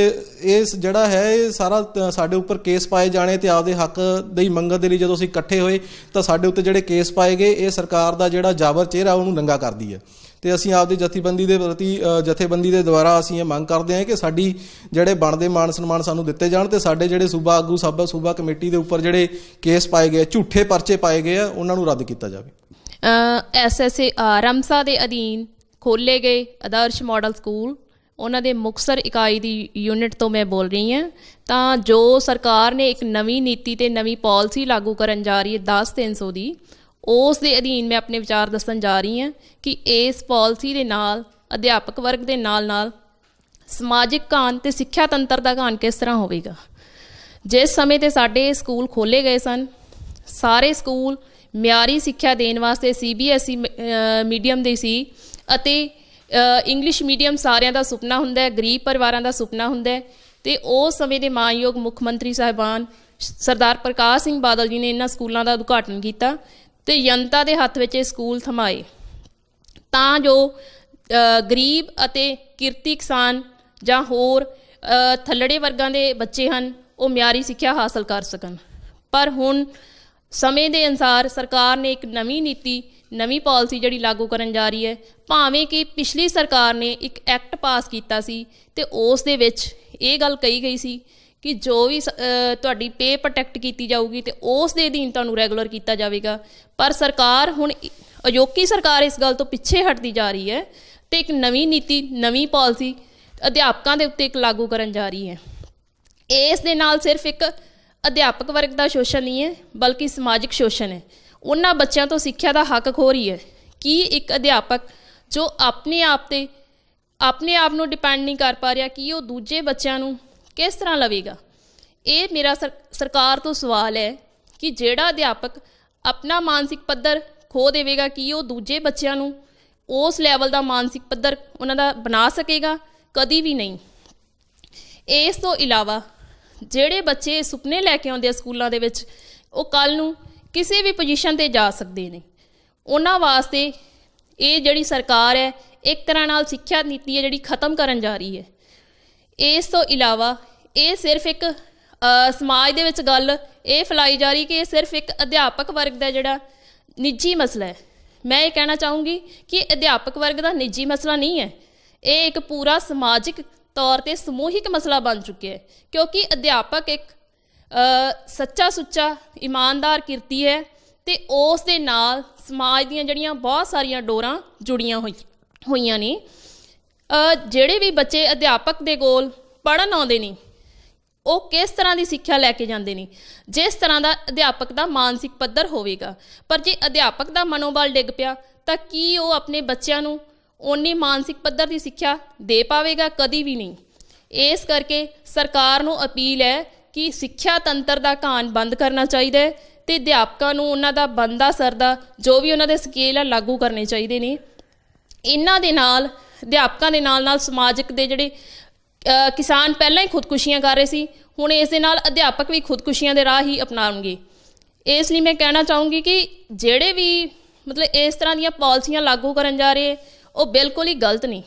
ਇਸ ਜਿਹੜਾ ਹੈ ਇਹ ਸਾਰਾ ਸਾਡੇ ਉੱਪਰ ਕੇਸ ਪਾਏ ਜਾਣੇ ਤੇ ਆਪਦੇ ਹੱਕ ਦੀ ਮੰਗਣ ਦੇ ਲਈ ਜਦੋਂ ਅਸੀਂ ਇਕੱਠੇ ਹੋਏ ਤਾਂ ਸਾਡੇ ਉੱਤੇ ਜਿਹੜੇ ਕੇਸ ਪਾਏ ਗਏ ਇਹ ਸਰਕਾਰ ਦਾ ਜਿਹੜਾ ਜਾਬਰ ਚਿਹਰਾ ਉਹਨੂੰ ਨੰਗਾ ਕਰਦੀ ਹੈ ਤੇ ਅਸੀਂ ਆਪਦੇ ਜਥੇਬੰਦੀ ਦੇ ਪ੍ਰਤੀ ਜਥੇਬੰਦੀ ਦੇ ਦੁਆਰਾ ਅਸੀਂ ਇਹ ਮੰਗ ਕਰਦੇ ਹਾਂ ਕਿ ਸਾਡੀ ਜਿਹੜੇ ਬਣਦੇ ਮਾਨ ਸਨਮਾਨ ਸਾਨੂੰ ਦਿੱਤੇ ਜਾਣ ਤੇ ਸਾਡੇ ਜਿਹੜੇ ਸੂਬਾ ਆਗੂ ਸਭਾ ਸੂਬਾ ਕਮੇਟੀ ਦੇ ਉੱਪਰ ਜਿਹੜੇ ਕੇਸ ਪਾਏ ਗਏ ਝੂਠੇ ਪਰਚੇ ਪਾਏ ਗਏ ਆ ਉਹਨਾਂ ਨੂੰ ਰੱਦ ਕੀਤਾ ਜਾਵੇ
ਐਸਐਸਏ ਰਮਸਾ ਦੇ ਅਧੀਨ ਖੋਲੇ ਗਏ ਆਦਰਸ਼ ਮਾਡਲ ਸਕੂਲ ਉਹਨਾਂ ਦੇ ਮੁਕਸਰ ਇਕਾਈ ਦੀ ਯੂਨਿਟ ਤੋਂ ਮੈਂ ਬੋਲ ਰਹੀ ਹਾਂ ਤਾਂ ਜੋ ਸਰਕਾਰ ਨੇ ਇੱਕ ਨਵੀਂ ਨੀਤੀ ਤੇ ਨਵੀਂ ਪਾਲਿਸੀ ਲਾਗੂ ਕਰਨ ਜਾ ਰਹੀ ਹੈ 10300 ਦੀ ਉਸ ਦੇ ਅਧੀਨ ਮੈਂ ਆਪਣੇ ਵਿਚਾਰ ਦੱਸਣ ਜਾ ਰਹੀ ਹਾਂ ਕਿ ਇਸ ਪਾਲਿਸੀ ਦੇ ਨਾਲ ਅਧਿਆਪਕ ਵਰਗ ਦੇ ਨਾਲ-ਨਾਲ ਸਮਾਜਿਕ ਕਾਨ ਤੇ ਸਿੱਖਿਆ ਤੰਤਰ ਦਾ ਕਾਨ ਕਿਸ ਤਰ੍ਹਾਂ ਹੋਵੇਗਾ ਜਿਸ ਸਮੇਂ ਤੇ ਸਾਡੇ ਸਕੂਲ ਖੋਲੇ ਗਏ ਸਨ ਸਾਰੇ ਸਕੂਲ ਮਿਆਰੀ ਸਿੱਖਿਆ ਦੇਣ ਵਾਸਤੇ ਸੀਬੀਐਸਈ ਮੀਡੀਅਮ ਦੇ ਸੀ ਅਤੇ ਇੰਗਲਿਸ਼ ਮੀਡੀਅਮ ਸਾਰਿਆਂ ਦਾ ਸੁਪਨਾ ਹੁੰਦਾ ਹੈ ਗਰੀਬ ਪਰਿਵਾਰਾਂ ਦਾ ਸੁਪਨਾ ਹੁੰਦਾ ਹੈ ਤੇ ਉਸ ਸਮੇਂ ਦੇ ਮਾਨਯੋਗ ਮੁੱਖ ਮੰਤਰੀ ਸਾਹਿਬਾਨ ਸਰਦਾਰ ਪ੍ਰਕਾਸ਼ ਸਿੰਘ ਬਾਦਲ ਜੀ ਨੇ ਇਹਨਾਂ ਸਕੂਲਾਂ ਦਾ ਉਦਘਾਟਨ ਕੀਤਾ ਤੇ ਜਨਤਾ ਦੇ ਹੱਥ ਵਿੱਚ ਇਹ ਸਕੂਲ ਥਮਾਏ ਤਾਂ ਜੋ ਗਰੀਬ ਅਤੇ ਕਿਰਤੀ ਕਿਸਾਨ ਜਾਂ ਹੋਰ ਥੱਲੜੇ ਵਰਗਾਂ ਦੇ ਬੱਚੇ ਹਨ ਉਹ ਮਿਆਰੀ ਸਿੱਖਿਆ ਹਾਸਲ ਕਰ ਸਕਣ ਪਰ ਹੁਣ ਸਮੇਂ ਦੇ ਅਨਸਾਰ ਸਰਕਾਰ ਨੇ ਇੱਕ ਨਵੀਂ ਨੀਤੀ ਨਵੀਂ ਪਾਲਿਸੀ ਜਿਹੜੀ ਲਾਗੂ ਕਰਨ ਜਾ ਰਹੀ ਹੈ ਭਾਵੇਂ ਕਿ ਪਿਛਲੀ ਸਰਕਾਰ ਨੇ ਇੱਕ ਐਕਟ ਪਾਸ ਕੀਤਾ ਸੀ ਤੇ ਉਸ ਦੇ ਵਿੱਚ ਇਹ ਗੱਲ ਕਹੀ ਗਈ ਸੀ ਕਿ ਜੋ ਵੀ ਤੁਹਾਡੀ ਪੇ ਪ੍ਰੋਟੈਕਟ ਕੀਤੀ ਜਾਊਗੀ ਤੇ ਉਸ ਦੇ ਅਧੀਨ ਤੁਹਾਨੂੰ ਰੈਗੂਲਰ ਕੀਤਾ ਜਾਵੇਗਾ ਪਰ ਸਰਕਾਰ ਹੁਣ ਅਯੋਕੀ ਸਰਕਾਰ ਇਸ ਗੱਲ ਤੋਂ ਪਿੱਛੇ ਹਟਦੀ ਜਾ ਰਹੀ ਹੈ ਤੇ ਇੱਕ ਨਵੀਂ ਨੀਤੀ ਨਵੀਂ ਪਾਲਿਸੀ ਅਧਿਆਪਕਾਂ ਦੇ ਉੱਤੇ ਇੱਕ ਲਾਗੂ ਕਰਨ ਜਾ ਰਹੀ ਹੈ ਇਸ ਦੇ ਨਾਲ ਸਿਰਫ ਇੱਕ ਅਧਿਆਪਕ ਵਰਗ ਦਾ ਸ਼ੋਸ਼ਣ ਨਹੀਂ ਹੈ ਬਲਕਿ ਸਮਾਜਿਕ ਸ਼ੋਸ਼ਣ ਹੈ ਉਹਨਾਂ ਬੱਚਿਆਂ ਤੋਂ ਸਿੱਖਿਆ ਦਾ ਹੱਕ ਖੋ ਰਹੀ ਹੈ ਕਿ ਇੱਕ ਅਧਿਆਪਕ ਜੋ ਆਪਣੇ ਆਪ ਤੇ ਆਪਣੇ ਆਪ ਨੂੰ ਡਿਪੈਂਡ ਨਹੀਂ ਕਰ ਪਾ ਰਿਹਾ ਕਿ ਉਹ ਦੂਜੇ ਬੱਚਿਆਂ ਨੂੰ ਕਿਸ ਤਰ੍ਹਾਂ ਲਵੇਗਾ ਇਹ ਮੇਰਾ ਸਰਕਾਰ ਤੋਂ ਸਵਾਲ ਹੈ ਕਿ ਜਿਹੜਾ ਅਧਿਆਪਕ ਆਪਣਾ ਮਾਨਸਿਕ ਪੱਧਰ ਖੋ ਦੇਵੇਗਾ ਕੀ ਉਹ ਦੂਜੇ ਬੱਚਿਆਂ ਨੂੰ ਉਸ ਲੈਵਲ ਦਾ ਮਾਨਸਿਕ ਪੱਧਰ ਉਹਨਾਂ ਦਾ ਬਣਾ ਸਕੇਗਾ ਕਦੀ ਵੀ ਨਹੀਂ ਇਸ ਤੋਂ ਇਲਾਵਾ ਜਿਹੜੇ ਬੱਚੇ ਸੁਪਨੇ ਲੈ ਕੇ ਆਉਂਦੇ ਆ ਸਕੂਲਾਂ ਦੇ ਵਿੱਚ ਉਹ ਕੱਲ ਨੂੰ ਕਿਸੇ ਵੀ ਪੋਜੀਸ਼ਨ ਤੇ ਜਾ ਸਕਦੇ ਨੇ ਉਹਨਾਂ ਵਾਸਤੇ ਇਹ ਜਿਹੜੀ ਸਰਕਾਰ ਹੈ ਇੱਕ ਤਰ੍ਹਾਂ ਨਾਲ ਸਿੱਖਿਆ ਨੀਤੀ ਹੈ ਜਿਹੜੀ ਖਤਮ ਕਰਨ ਜਾ ਰਹੀ ਹੈ ਇਸ ਤੋਂ ਇਲਾਵਾ ਇਹ ਸਿਰਫ ਇੱਕ ਸਮਾਜ ਦੇ ਵਿੱਚ ਗੱਲ ਇਹ ਫਲਾਈ ਜਾ ਰਹੀ ਕਿ ਇਹ ਸਿਰਫ ਇੱਕ ਅਧਿਆਪਕ ਵਰਗ ਦਾ ਜਿਹੜਾ ਨਿੱਜੀ ਮਸਲਾ ਹੈ ਮੈਂ ਇਹ ਕਹਿਣਾ ਚਾਹੂੰਗੀ ਕਿ ਅਧਿਆਪਕ ਵਰਗ ਦਾ ਨਿੱਜੀ ਮਸਲਾ ਨਹੀਂ ਹੈ ਇਹ ਇੱਕ ਪੂਰਾ ਸਮਾਜਿਕ ਤੌਰ ਤੇ ਸਮੂਹਿਕ ਮਸਲਾ ਬਣ ਚੁੱਕਿਆ ਹੈ ਕਿਉਂਕਿ ਅਧਿਆਪਕ ਇੱਕ ਸੱਚਾ ਸੁੱਚਾ ਇਮਾਨਦਾਰ ਕਿਰਤੀ ਹੈ ਤੇ ਉਸ ਦੇ ਨਾਲ ਸਮਾਜ ਦੀਆਂ ਜਿਹੜੀਆਂ ਬਹੁਤ ਸਾਰੀਆਂ ਡੋਰਾਂ ਜੁੜੀਆਂ ਹੋਈਆਂ ਨੇ ਜਿਹੜੇ ਵੀ ਬੱਚੇ ਅਧਿਆਪਕ ਦੇ ਕੋਲ ਪੜਨ ਆਉਂਦੇ ਨੇ ਉਹ ਕਿਸ ਤਰ੍ਹਾਂ ਦੀ ਸਿੱਖਿਆ ਲੈ ਕੇ ਜਾਂਦੇ ਨੇ ਜਿਸ ਤਰ੍ਹਾਂ ਦਾ ਅਧਿਆਪਕ ਦਾ ਮਾਨਸਿਕ ਪੱਧਰ ਹੋਵੇਗਾ ਪਰ ਜੇ ਅਧਿਆਪਕ ਦਾ ਮਨੋਬਲ ਡਿੱਗ ਪਿਆ ਤਾਂ ਕੀ ਉਹ ਆਪਣੇ ਬੱਚਿਆਂ ਨੂੰ ਓਨੀ ਮਾਨਸਿਕ ਪੱਧਰ ਦੀ ਸਿੱਖਿਆ ਦੇ ਪਾਵੇਗਾ ਕਦੀ ਵੀ ਨਹੀਂ ਇਸ ਕਰਕੇ ਸਰਕਾਰ ਨੂੰ ਅਪੀਲ ਹੈ ਕਿ ਸਿੱਖਿਆ ਤੰਤਰ ਦਾ ਕਾਨ ਬੰਦ ਕਰਨਾ ਚਾਹੀਦਾ ਹੈ ਤੇ ਅਧਿਆਪਕਾਂ ਨੂੰ ਉਹਨਾਂ ਦਾ ਬੰਦਾ ਸਰਦਾ ਜੋ ਵੀ ਉਹਨਾਂ ਦੇ ਸਕੇਲ ਆ ਲਾਗੂ ਕਰਨੇ ਚਾਹੀਦੇ ਨੇ ਇਹਨਾਂ ਦੇ ਨਾਲ ਅਧਿਆਪਕਾਂ ਦੇ ਨਾਲ ਨਾਲ ਸਮਾਜਿਕ ਦੇ ਜਿਹੜੇ ਕਿਸਾਨ ਪਹਿਲਾਂ ਹੀ ਖੁਦਕੁਸ਼ੀਆਂ ਕਰ ਰਹੇ ਸੀ ਹੁਣ ਇਸ ਦੇ ਨਾਲ ਅਧਿਆਪਕ ਵੀ ਖੁਦਕੁਸ਼ੀਆਂ ਦੇ ਰਾਹ ਹੀ ਅਪਣਾਉਣਗੇ ਇਸ ਲਈ ਮੈਂ ਕਹਿਣਾ ਚਾਹੂੰਗੀ ਕਿ ਜਿਹੜੇ ਵੀ ਮਤਲਬ ਇਸ ਤਰ੍ਹਾਂ ਦੀਆਂ ਪਾਲਿਸੀਆਂ ਲਾਗੂ ਕਰਨ ਜਾ ਰਹੇ ਉਹ ਬਿਲਕੁਲ ਹੀ ਗਲਤ ਨਹੀਂ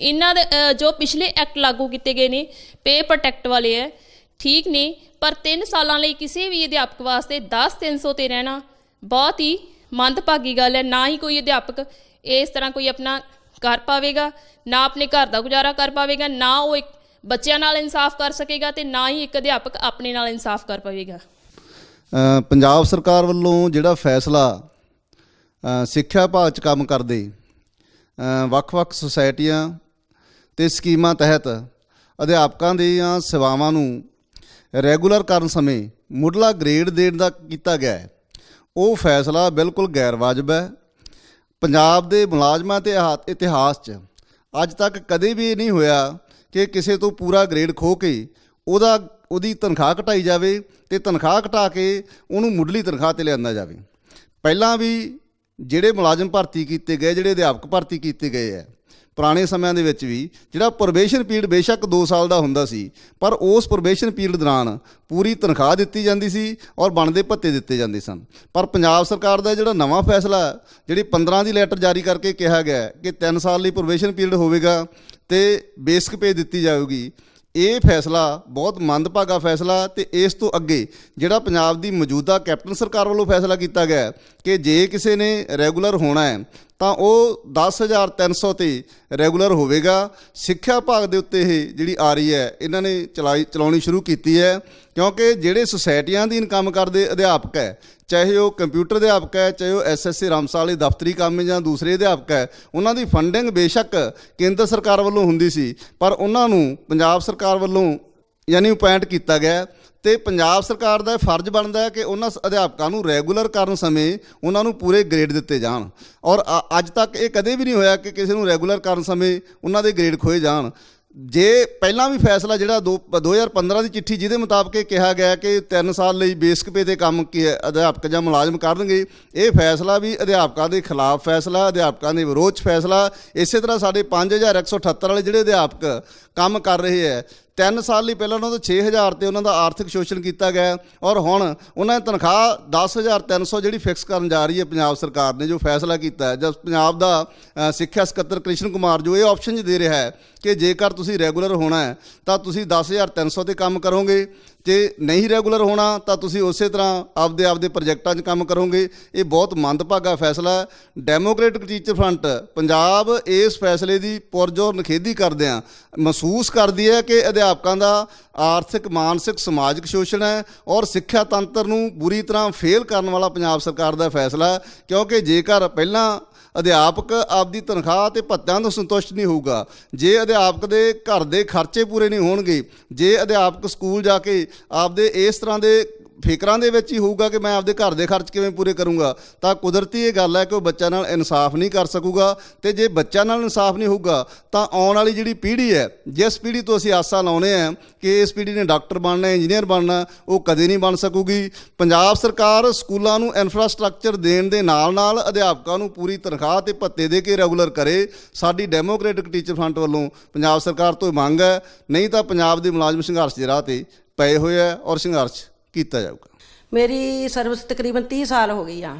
ਇਹਨਾਂ ਦੇ ਜੋ ਪਿਛਲੇ ਐਕਟ ਲਾਗੂ ਕੀਤੇ ਗਏ ਨੇ ਪੇ ਪ੍ਰੋਟੈਕਟ ਵਾਲੇ ਐ ਠੀਕ ਨੇ ਪਰ 3 ਸਾਲਾਂ ਲਈ ਕਿਸੇ ਵੀ ਅਧਿਆਪਕ ਵਾਸਤੇ 10 300 ਤੇ ਰਹਿਣਾ ਬਹੁਤ ਹੀ ਮੰਦਭਾਗੀ ਗੱਲ ਹੈ ਨਾ ਹੀ ਕੋਈ ਅਧਿਆਪਕ ਇਸ ਤਰ੍ਹਾਂ ਕੋਈ ਆਪਣਾ ਕਰ ਪਾਵੇਗਾ ਨਾ ਆਪਣੇ ਘਰ ਦਾ ਗੁਜ਼ਾਰਾ ਕਰ ਪਾਵੇਗਾ ਨਾ ਉਹ ਇੱਕ ਬੱਚਿਆਂ ਨਾਲ ਇਨਸਾਫ ਕਰ ਸਕੇਗਾ ਤੇ ਨਾ ਹੀ ਇੱਕ ਅਧਿਆਪਕ ਆਪਣੇ ਨਾਲ ਇਨਸਾਫ ਕਰ ਪਾਵੇਗਾ
ਪੰਜਾਬ ਸਰਕਾਰ ਵੱਲੋਂ ਜਿਹੜਾ ਫੈਸਲਾ ਸਿੱਖਿਆ ਭਾਗ 'ਚ ਕੰਮ ਕਰਦੇ ਵੱਖ-ਵੱਖ ਸੁਸਾਇਟੀਆਂ ਤੇ ਸਕੀਮਾਂ ਤਹਿਤ ਅਧਿਆਪਕਾਂ ਦੀਆਂ ਸੇਵਾਵਾਂ ਨੂੰ ਰੈਗੂਲਰ ਕਰਨ ਸਮੇਂ ਮੁੱਢਲਾ ਗ੍ਰੇਡ ਦੇਣ ਦਾ ਕੀਤਾ ਗਿਆ ਹੈ ਉਹ ਫੈਸਲਾ ਬਿਲਕੁਲ ਗੈਰ ਵਾਜਬ ਹੈ ਪੰਜਾਬ ਦੇ ਮੁਲਾਜ਼ਮਾਂ ਤੇ ਇਤਿਹਾਸ 'ਚ ਅੱਜ ਤੱਕ ਕਦੇ ਵੀ ਨਹੀਂ ਹੋਇਆ ਕਿ ਕਿਸੇ ਤੋਂ ਪੂਰਾ ਗ੍ਰੇਡ ਖੋ ਕੇ ਉਹਦਾ ਉਹਦੀ ਤਨਖਾਹ ਘਟਾਈ ਜਾਵੇ ਤੇ ਤਨਖਾਹ ਘਟਾ ਕੇ ਉਹਨੂੰ ਮੁੱਢਲੀ ਤਨਖਾਹ ਤੇ ਲਿਆਂਦਾ ਜਾਵੇ ਪਹਿਲਾਂ ਵੀ ਜਿਹੜੇ ਮੁਲਾਜ਼ਮ ਭਰਤੀ ਕੀਤੇ ਗਏ ਜਿਹੜੇ ਅਧਿਆਪਕ ਭਰਤੀ ਕੀਤੇ ਗਏ ਆ ਪੁਰਾਣੇ ਸਮਿਆਂ ਦੇ ਵਿੱਚ ਵੀ ਜਿਹੜਾ ਪ੍ਰੋਬੇਸ਼ਨ ਪੀਰੀਅਡ ਬੇਸ਼ੱਕ 2 ਸਾਲ ਦਾ ਹੁੰਦਾ ਸੀ ਪਰ ਉਸ ਪ੍ਰੋਬੇਸ਼ਨ ਪੀਰੀਅਡ ਦੌਰਾਨ ਪੂਰੀ ਤਨਖਾਹ ਦਿੱਤੀ ਜਾਂਦੀ ਸੀ ਔਰ ਬਣਦੇ ਭੱਤੇ ਦਿੱਤੇ ਜਾਂਦੇ ਸਨ ਪਰ ਪੰਜਾਬ ਸਰਕਾਰ ਦਾ ਜਿਹੜਾ ਨਵਾਂ ਫੈਸਲਾ ਜਿਹੜੀ 15 ਦੀ ਲੈਟਰ ਜਾਰੀ ਕਰਕੇ ਕਿਹਾ ਗਿਆ ਕਿ 3 ਸਾਲ ਲਈ ਪ੍ਰੋਬੇਸ਼ਨ ਪੀਰੀਅਡ ਹੋਵੇਗਾ ਤੇ ਬੇਸਿਕ ਪੇ ਦਿੱਤੀ ਜਾਊਗੀ ਇਹ ਫੈਸਲਾ ਬਹੁਤ ਮੰਦਭਾਗਾ ਫੈਸਲਾ ਤੇ ਇਸ ਤੋਂ ਅੱਗੇ ਜਿਹੜਾ ਪੰਜਾਬ ਦੀ ਮੌਜੂਦਾ ਕੈਪਟਨ ਸਰਕਾਰ ਵੱਲੋਂ ਫੈਸਲਾ ਕੀਤਾ ਗਿਆ ਕਿ ਜੇ ਕਿਸੇ ਨੇ ਰੈਗੂਲਰ ਹੋਣਾ ਹੈ ਤਾਂ ਉਹ 10300 ਤੇ ਰੈਗੂਲਰ ਹੋਵੇਗਾ ਸਿੱਖਿਆ ਭਾਗ ਦੇ ਉੱਤੇ ਇਹ ਜਿਹੜੀ ਆ ਰਹੀ ਹੈ ਇਹਨਾਂ ਨੇ ਚਲਾਈ ਚਲਾਉਣੀ ਸ਼ੁਰੂ ਕੀਤੀ ਹੈ ਕਿਉਂਕਿ ਜਿਹੜੇ ਸੁਸਾਇਟੀਆਂ ਦੀ ਇਨਕਮ ਕਰਦੇ ਅਧਿਆਪਕ ਹੈ ਚਾਹੇ ਉਹ ਕੰਪਿਊਟਰ ਅਧਿਆਪਕ ਹੈ ਚਾਹੇ ਉਹ ਐਸਐਸਸੀ ਰਾਮਸਾਲੇ ਦਫ਼ਤਰੀ ਕੰਮ ਜਾਂ ਦੂਸਰੇ ਅਧਿਆਪਕ ਹੈ ਉਹਨਾਂ ਦੀ ਫੰਡਿੰਗ ਬੇਸ਼ੱਕ ਕੇਂਦਰ ਸਰਕਾਰ ਵੱਲੋਂ ਹੁੰਦੀ ਸੀ ਪਰ ਉਹਨਾਂ ਨੂੰ ਪੰਜਾਬ ਸਰਕਾਰ ਵੱਲੋਂ ਯਾਨੀ ਅਪਾਇੰਟ ਕੀਤਾ ਗਿਆ ਤੇ ਪੰਜਾਬ ਸਰਕਾਰ ਦਾ ਫਰਜ਼ ਬਣਦਾ ਹੈ ਕਿ ਉਹਨਾਂ ਅਧਿਆਪਕਾਂ ਨੂੰ ਰੈਗੂਲਰ ਕਰਨ ਸਮੇਂ ਉਹਨਾਂ ਨੂੰ ਪੂਰੇ ਗ੍ਰੇਡ ਦਿੱਤੇ ਜਾਣ ਔਰ ਅੱਜ ਤੱਕ ਇਹ ਕਦੇ ਵੀ ਨਹੀਂ ਹੋਇਆ ਕਿ ਕਿਸੇ ਨੂੰ ਰੈਗੂਲਰ ਕਰਨ ਸਮੇਂ ਉਹਨਾਂ ਦੇ ਗ੍ਰੇਡ ਖੋਏ ਜਾਣ ਜੇ ਪਹਿਲਾਂ ਵੀ ਫੈਸਲਾ ਜਿਹੜਾ 2015 ਦੀ ਚਿੱਠੀ ਜਿਹਦੇ ਮੁਤਾਬਕ ਇਹ ਕਿਹਾ ਗਿਆ ਕਿ 3 ਸਾਲ ਲਈ ਬੇਸਿਕ ਪੇ ਤੇ ਕੰਮ ਅਧਿਆਪਕ ਜਾਂ ਮੁਲਾਜ਼ਮ ਕਰਨਗੇ ਇਹ ਫੈਸਲਾ ਵੀ ਅਧਿਆਪਕਾਂ ਦੇ ਖਿਲਾਫ ਫੈਸਲਾ ਅਧਿਆਪਕਾਂ ਦੇ ਵਿਰੋਧ ਚ ਫੈਸਲਾ ਇਸੇ ਤਰ੍ਹਾਂ ਸਾਡੇ 5178 ਵਾਲੇ ਜਿਹੜੇ ਅਧਿਆਪਕ ਕੰਮ ਕਰ ਰਹੇ ਹੈ 3 ਸਾਲ ਲਈ ਪਹਿਲਾਂ ਉਹਨਾਂ ਦਾ 6000 ਤੇ ਉਹਨਾਂ ਦਾ ਆਰਥਿਕ ਸ਼ੋਸ਼ਣ ਕੀਤਾ ਗਿਆ ਔਰ ਹੁਣ ਉਹਨਾਂ ਦੀ ਤਨਖਾਹ 10300 ਜਿਹੜੀ ਫਿਕਸ ਕਰਨ ਜਾ ਰਹੀ ਹੈ ਪੰਜਾਬ ਸਰਕਾਰ ਨੇ ਜੋ ਫੈਸਲਾ ਕੀਤਾ ਹੈ ਜਦ ਪੰਜਾਬ ਦਾ ਸਿੱਖਿਆ ਸਕੱਤਰ ਕ੍ਰਿਸ਼ਨ ਕੁਮਾਰ ਜੋ ਇਹ ਆਪਸ਼ਨ ਦੇ ਰਿਹਾ ਹੈ ਕਿ ਜੇਕਰ ਤੁਸੀਂ ਰੈਗੂਲਰ ਹੋਣਾ ਹੈ ਤਾਂ ਤੁਸੀਂ 10300 ਤੇ ਕੰਮ ਕਰੋਗੇ ਜੇ ਨਹੀਂ ਰੈਗੂਲਰ ਹੋਣਾ ਤਾਂ ਤੁਸੀਂ ਉਸੇ ਤਰ੍ਹਾਂ ਆਪਦੇ ਆਪਦੇ ਪ੍ਰੋਜੈਕਟਾਂ 'ਚ ਕੰਮ ਕਰੋਗੇ ਇਹ ਬਹੁਤ ਮੰਦਭਾਗਾ ਫੈਸਲਾ ਹੈ ਡੈਮੋਕ੍ਰੈਟਿਕ ਟੀਚਰ ਫਰੰਟ ਪੰਜਾਬ ਇਸ ਫੈਸਲੇ ਦੀ ਪੁਰਜੋਰ ਨਖੇਦੀ ਕਰਦੇ ਆ ਮਹਿਸੂਸ ਕਰਦੀ ਹੈ ਕਿ ਅਧਿਆਪਕਾਂ ਦਾ ਆਰਥਿਕ ਮਾਨਸਿਕ ਸਮਾਜਿਕ ਸ਼ੋਸ਼ਣ ਹੈ ਔਰ ਸਿੱਖਿਆ ਤੰਤਰ ਨੂੰ ਬੁਰੀ ਤਰ੍ਹਾਂ ਫੇਲ ਕਰਨ ਵਾਲਾ ਪੰਜਾਬ ਸਰਕਾਰ ਦਾ ਫੈਸਲਾ ਕਿਉਂਕਿ ਜੇਕਰ ਪਹਿਲਾਂ ਅਧਿਆਪਕ ਆਪਦੀ ਤਨਖਾਹ ਤੇ ਭੱਤਿਆਂ ਤੋਂ ਸੰਤੁਸ਼ਟ ਨਹੀਂ ਹੋਊਗਾ ਜੇ ਅਧਿਆਪਕ ਦੇ ਘਰ ਦੇ ਖਰਚੇ ਪੂਰੇ ਨਹੀਂ ਹੋਣਗੇ ਜੇ ਅਧਿਆਪਕ ਸਕੂਲ ਜਾ ਕੇ ਆਪਦੇ ਇਸ ਤਰ੍ਹਾਂ ਦੇ ਫਿਕਰਾਂ ਦੇ ਵਿੱਚ ਹੀ ਹੋਊਗਾ ਕਿ ਮੈਂ ਆਪਦੇ ਘਰ ਦੇ ਖਰਚ ਕਿਵੇਂ ਪੂਰੇ ਕਰੂੰਗਾ ਤਾਂ ਕੁਦਰਤੀ ਇਹ ਗੱਲ ਹੈ ਕਿ ਉਹ ਬੱਚਾ ਨਾਲ ਇਨਸਾਫ ਨਹੀਂ ਕਰ ਸਕੂਗਾ ਤੇ ਜੇ ਬੱਚਾ ਨਾਲ ਇਨਸਾਫ ਨਹੀਂ ਹੋਊਗਾ ਤਾਂ ਆਉਣ ਵਾਲੀ ਜਿਹੜੀ ਪੀੜ੍ਹੀ ਹੈ ਜਿਸ ਪੀੜ੍ਹੀ ਤੋਂ ਅਸੀਂ ਆਸਾਂ ਲਾਉਨੇ ਆ ਕਿ ਇਸ ਪੀੜ੍ਹੀ ਨੇ ਡਾਕਟਰ ਬਣਨਾ ਇੰਜੀਨੀਅਰ ਬਣਨਾ ਉਹ ਕਦੇ ਨਹੀਂ ਬਣ ਸਕੂਗੀ ਪੰਜਾਬ ਸਰਕਾਰ ਸਕੂਲਾਂ ਨੂੰ ਇਨਫਰਾਸਟ੍ਰਕਚਰ ਦੇਣ ਦੇ ਨਾਲ-ਨਾਲ ਅਧਿਆਪਕਾਂ ਨੂੰ ਪੂਰੀ ਤਨਖਾਹ ਤੇ ਭੱਤੇ ਦੇ ਕੇ ਰੈਗੂਲਰ ਕਰੇ ਸਾਡੀ ਡੈਮੋਕ੍ਰੈਟਿਕ ਟੀਚਰ ਫੰਡ ਵੱਲੋਂ ਪੰਜਾਬ ਸਰਕਾਰ ਤੋਂ ਮੰਗ ਹੈ ਨਹੀਂ ਤਾਂ ਪੰਜਾਬ ਦੇ ਮੁਲਾਜ਼ਮ ਸੰਘਰਸ਼ ਦੇ ਰਾਹ ਤੇ ਪਏ ਹੋਏ ਆ ਔਰ ਸੰਘਰਸ਼ ਕੀਤਾ ਜਾਊਗਾ
ਮੇਰੀ ਸਰਵਿਸ ਤਕਰੀਬਨ 30 ਸਾਲ ਹੋ ਗਈ ਆ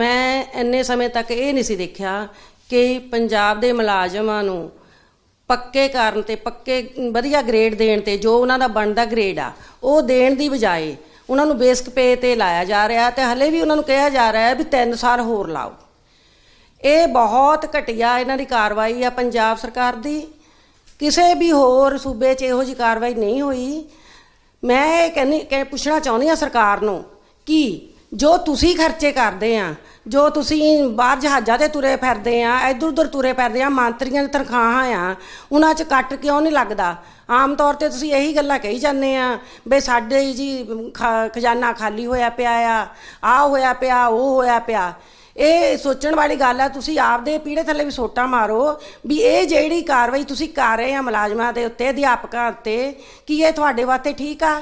ਮੈਂ ਇੰਨੇ ਸਮੇਂ ਤੱਕ ਇਹ ਨਹੀਂ ਸੀ ਦੇਖਿਆ ਕਿ ਪੰਜਾਬ ਦੇ ਮੁਲਾਜ਼ਮਾਂ ਨੂੰ ਪੱਕੇ ਕਾਰਨ ਤੇ ਪੱਕੇ ਵਧੀਆ ਗ੍ਰੇਡ ਦੇਣ ਤੇ ਜੋ ਉਹਨਾਂ ਦਾ ਬਣਦਾ ਗ੍ਰੇਡ ਆ ਉਹ ਦੇਣ ਦੀ ਬਜਾਏ ਉਹਨਾਂ ਨੂੰ ਬੇਸਿਕ ਪੇ ਤੇ ਲਾਇਆ ਜਾ ਰਿਹਾ ਤੇ ਹਲੇ ਵੀ ਉਹਨਾਂ ਨੂੰ ਕਿਹਾ ਜਾ ਰਿਹਾ ਵੀ 3 ਸਾਲ ਹੋਰ ਲਾਓ ਇਹ ਬਹੁਤ ਘਟਿਆ ਇਹਨਾਂ ਦੀ ਕਾਰਵਾਈ ਆ ਪੰਜਾਬ ਸਰਕਾਰ ਦੀ ਕਿਸੇ ਵੀ ਹੋਰ ਸੂਬੇ 'ਚ ਇਹੋ ਜੀ ਕਾਰਵਾਈ ਨਹੀਂ ਹੋਈ ਮੈਂ ਇਹ ਕਹਿੰਨੀ ਕਿ ਪੁੱਛਣਾ ਚਾਹੁੰਦੀ ਆ ਸਰਕਾਰ ਨੂੰ ਕਿ ਜੋ ਤੁਸੀਂ ਖਰਚੇ ਕਰਦੇ ਆ ਜੋ ਤੁਸੀਂ ਬਾਹਰ ਜਹਾਜ਼ਾਂ ਤੇ ਤੁਰੇ ਫਿਰਦੇ ਆ ਇਧਰ ਉਧਰ ਤੁਰੇ ਫਿਰਦੇ ਆ ਮੰਤਰੀਆਂ ਦੀ ਤਨਖਾਹਾਂ ਆ ਉਹਨਾਂ 'ਚ ਕੱਟ ਕਿਉਂ ਨਹੀਂ ਲੱਗਦਾ ਆਮ ਤੌਰ ਤੇ ਤੁਸੀਂ ਇਹੀ ਗੱਲਾਂ ਕਹੀ ਜਾਂਦੇ ਆ ਬੇ ਸਾਡੇ ਜੀ ਖਜ਼ਾਨਾ ਖਾਲੀ ਹੋਇਆ ਪਿਆ ਆ ਆ ਹੋਇਆ ਪਿਆ ਉਹ ਹੋਇਆ ਪਿਆ ਇਹ ਸੋਚਣ ਵਾਲੀ ਗੱਲ ਆ ਤੁਸੀਂ ਆਪਦੇ ਪੀੜੇ ਥੱਲੇ ਵੀ ਸੋਟਾ ਮਾਰੋ ਵੀ ਇਹ ਜਿਹੜੀ ਕਾਰਵਾਈ ਤੁਸੀਂ ਕਰ ਰਹੇ ਆ ਮੁਲਾਜ਼ਮਾਂ ਦੇ ਉੱਤੇ ਅਧਿਆਪਕਾਂ ਉੱਤੇ ਕੀ ਇਹ ਤੁਹਾਡੇ ਵਾਸਤੇ ਠੀਕ ਆ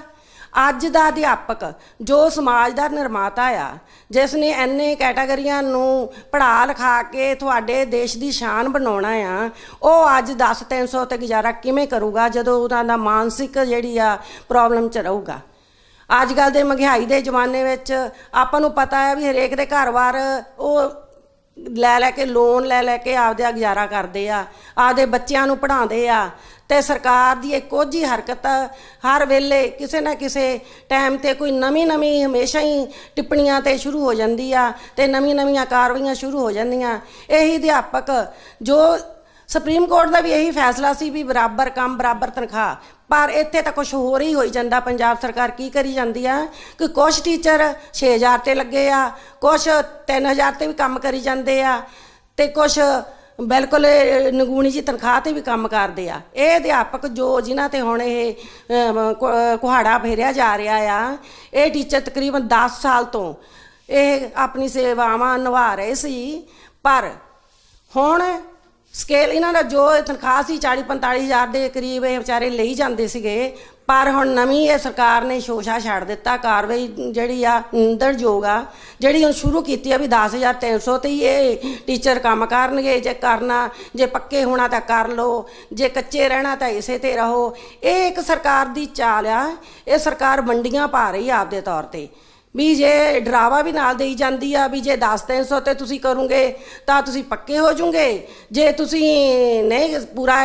ਅੱਜ ਦਾ ਅਧਿਆਪਕ ਜੋ ਸਮਾਜ ਦਾ ਨਿਰਮਾਤਾ ਆ ਜਿਸ ਨੇ ਐਨੇ ਕੈਟਾਗਰੀਆਂ ਨੂੰ ਪੜਾ ਲਿਖਾ ਕੇ ਤੁਹਾਡੇ ਦੇਸ਼ ਦੀ ਸ਼ਾਨ ਬਣਾਉਣਾ ਆ ਉਹ ਅੱਜ 10 300 ਤੇ ਗੁਜ਼ਾਰਾ ਕਿਵੇਂ ਕਰੂਗਾ ਜਦੋਂ ਉਹਨਾਂ ਦਾ ਮਾਨਸਿਕ ਜਿਹੜੀ ਆ ਪ੍ਰੋਬਲਮ ਚ ਰਹੂਗਾ ਅੱਜ ਕੱਲ ਦੇ ਮਹਿੰਗਾਈ ਦੇ ਜ਼ਮਾਨੇ ਵਿੱਚ ਆਪਾਂ ਨੂੰ ਪਤਾ ਹੈ ਵੀ ਹਰੇਕ ਦੇ ਘਰ ਵਾਰ ਉਹ ਲੈ ਲੈ ਕੇ ਲੋਨ ਲੈ ਲੈ ਕੇ ਆਪਦੇ ਗੁਜ਼ਾਰਾ ਕਰਦੇ ਆ ਆਪਦੇ ਬੱਚਿਆਂ ਨੂੰ ਪੜ੍ਹਾਉਂਦੇ ਆ ਤੇ ਸਰਕਾਰ ਦੀ ਇਹ ਕੋਝੀ ਹਰਕਤ ਹਰ ਵੇਲੇ ਕਿਸੇ ਨਾ ਕਿਸੇ ਟਾਈਮ ਤੇ ਕੋਈ ਨਵੀਂ ਨਵੀਂ ਹਮੇਸ਼ਾ ਹੀ ਟਿੱਪਣੀਆਂ ਤੇ ਸ਼ੁਰੂ ਹੋ ਜਾਂਦੀ ਆ ਤੇ ਨਵੀਂ ਨਵੀਆਂ ਕਾਰਵਾਈਆਂ ਸ਼ੁਰੂ ਹੋ ਜਾਂਦੀਆਂ ਇਹੀ ਅਧਿਆਪਕ ਜੋ ਸੁਪਰੀਮ ਕੋਰਟ ਦਾ ਵੀ ਇਹੀ ਫੈਸਲਾ ਸੀ ਵੀ ਬਰਾਬਰ ਕੰਮ ਬਰਾਬਰ ਤਨਖਾਹ ਪਰ ਇੱਥੇ ਤਾਂ ਕੁਝ ਹੋਰ ਹੀ ਹੋਈ ਜਾਂਦਾ ਪੰਜਾਬ ਸਰਕਾਰ ਕੀ ਕਰੀ ਜਾਂਦੀ ਆ ਕਿ ਕੁਝ ਟੀਚਰ 6000 ਤੇ ਲੱਗੇ ਆ ਕੁਝ 3000 ਤੇ ਵੀ ਕੰਮ ਕਰੀ ਜਾਂਦੇ ਆ ਤੇ ਕੁਝ ਬਿਲਕੁਲ ਨਗੂਣੀ ਜੀ ਤਨਖਾਹ ਤੇ ਵੀ ਕੰਮ ਕਰਦੇ ਆ ਇਹ ਅਧਿਆਪਕ ਜੋ ਜਿਨ੍ਹਾਂ ਤੇ ਹੁਣ ਇਹ ਕੁਹਾੜਾ ਫੇਰਿਆ ਜਾ ਰਿਹਾ ਆ ਇਹ ਟੀਚਰ ਤਕਰੀਬਨ 10 ਸਾਲ ਤੋਂ ਇਹ ਆਪਣੀ ਸੇਵਾਵਾਂ ਨਿਭਾ ਰਹੇ ਸੀ ਪਰ ਹੁਣ ਸਕੇਲ ਇਹਨਾਂ ਦਾ ਜੋ ਤਨਖਾਹ ਸੀ 40 45000 ਦੇ ਕਰੀਬ ਇਹ ਵਿਚਾਰੇ ਲਈ ਜਾਂਦੇ ਸੀਗੇ ਪਰ ਹੁਣ ਨਵੀਂ ਇਹ ਸਰਕਾਰ ਨੇ ਸ਼ੋਸ਼ਾ ਛੱਡ ਦਿੱਤਾ ਕਾਰਵਾਈ ਜਿਹੜੀ ਆ ਨਿੰਦਣਯੋਗ ਆ ਜਿਹੜੀ ਹੁਣ ਸ਼ੁਰੂ ਕੀਤੀ ਆ ਵੀ 10300 ਤੇ ਹੀ ਇਹ ਟੀਚਰ ਕੰਮ ਕਰਨਗੇ ਜੇ ਕਰਨਾ ਜੇ ਪੱਕੇ ਹੋਣਾ ਤਾਂ ਕਰ ਲਓ ਜੇ ਕੱਚੇ ਰਹਿਣਾ ਤਾਂ ਇਸੇ ਤੇ ਰਹੋ ਇਹ ਇੱਕ ਸਰਕਾਰ ਦੀ ਚਾਲ ਆ ਇਹ ਸਰਕਾਰ ਵੰਡੀਆਂ ਪਾ ਰਹੀ ਆ ਆਪਦੇ ਤੌਰ ਤੇ ਵੀ ਜੇ ਡਰਾਵਾ ਵੀ ਨਾਲ ਦੇਈ ਜਾਂਦੀ ਆ ਵੀ ਜੇ 10 300 ਤੇ ਤੁਸੀਂ ਕਰੋਗੇ ਤਾਂ ਤੁਸੀਂ ਪੱਕੇ ਹੋ ਜਾਓਗੇ ਜੇ ਤੁਸੀਂ ਨਹੀਂ ਪੂਰਾ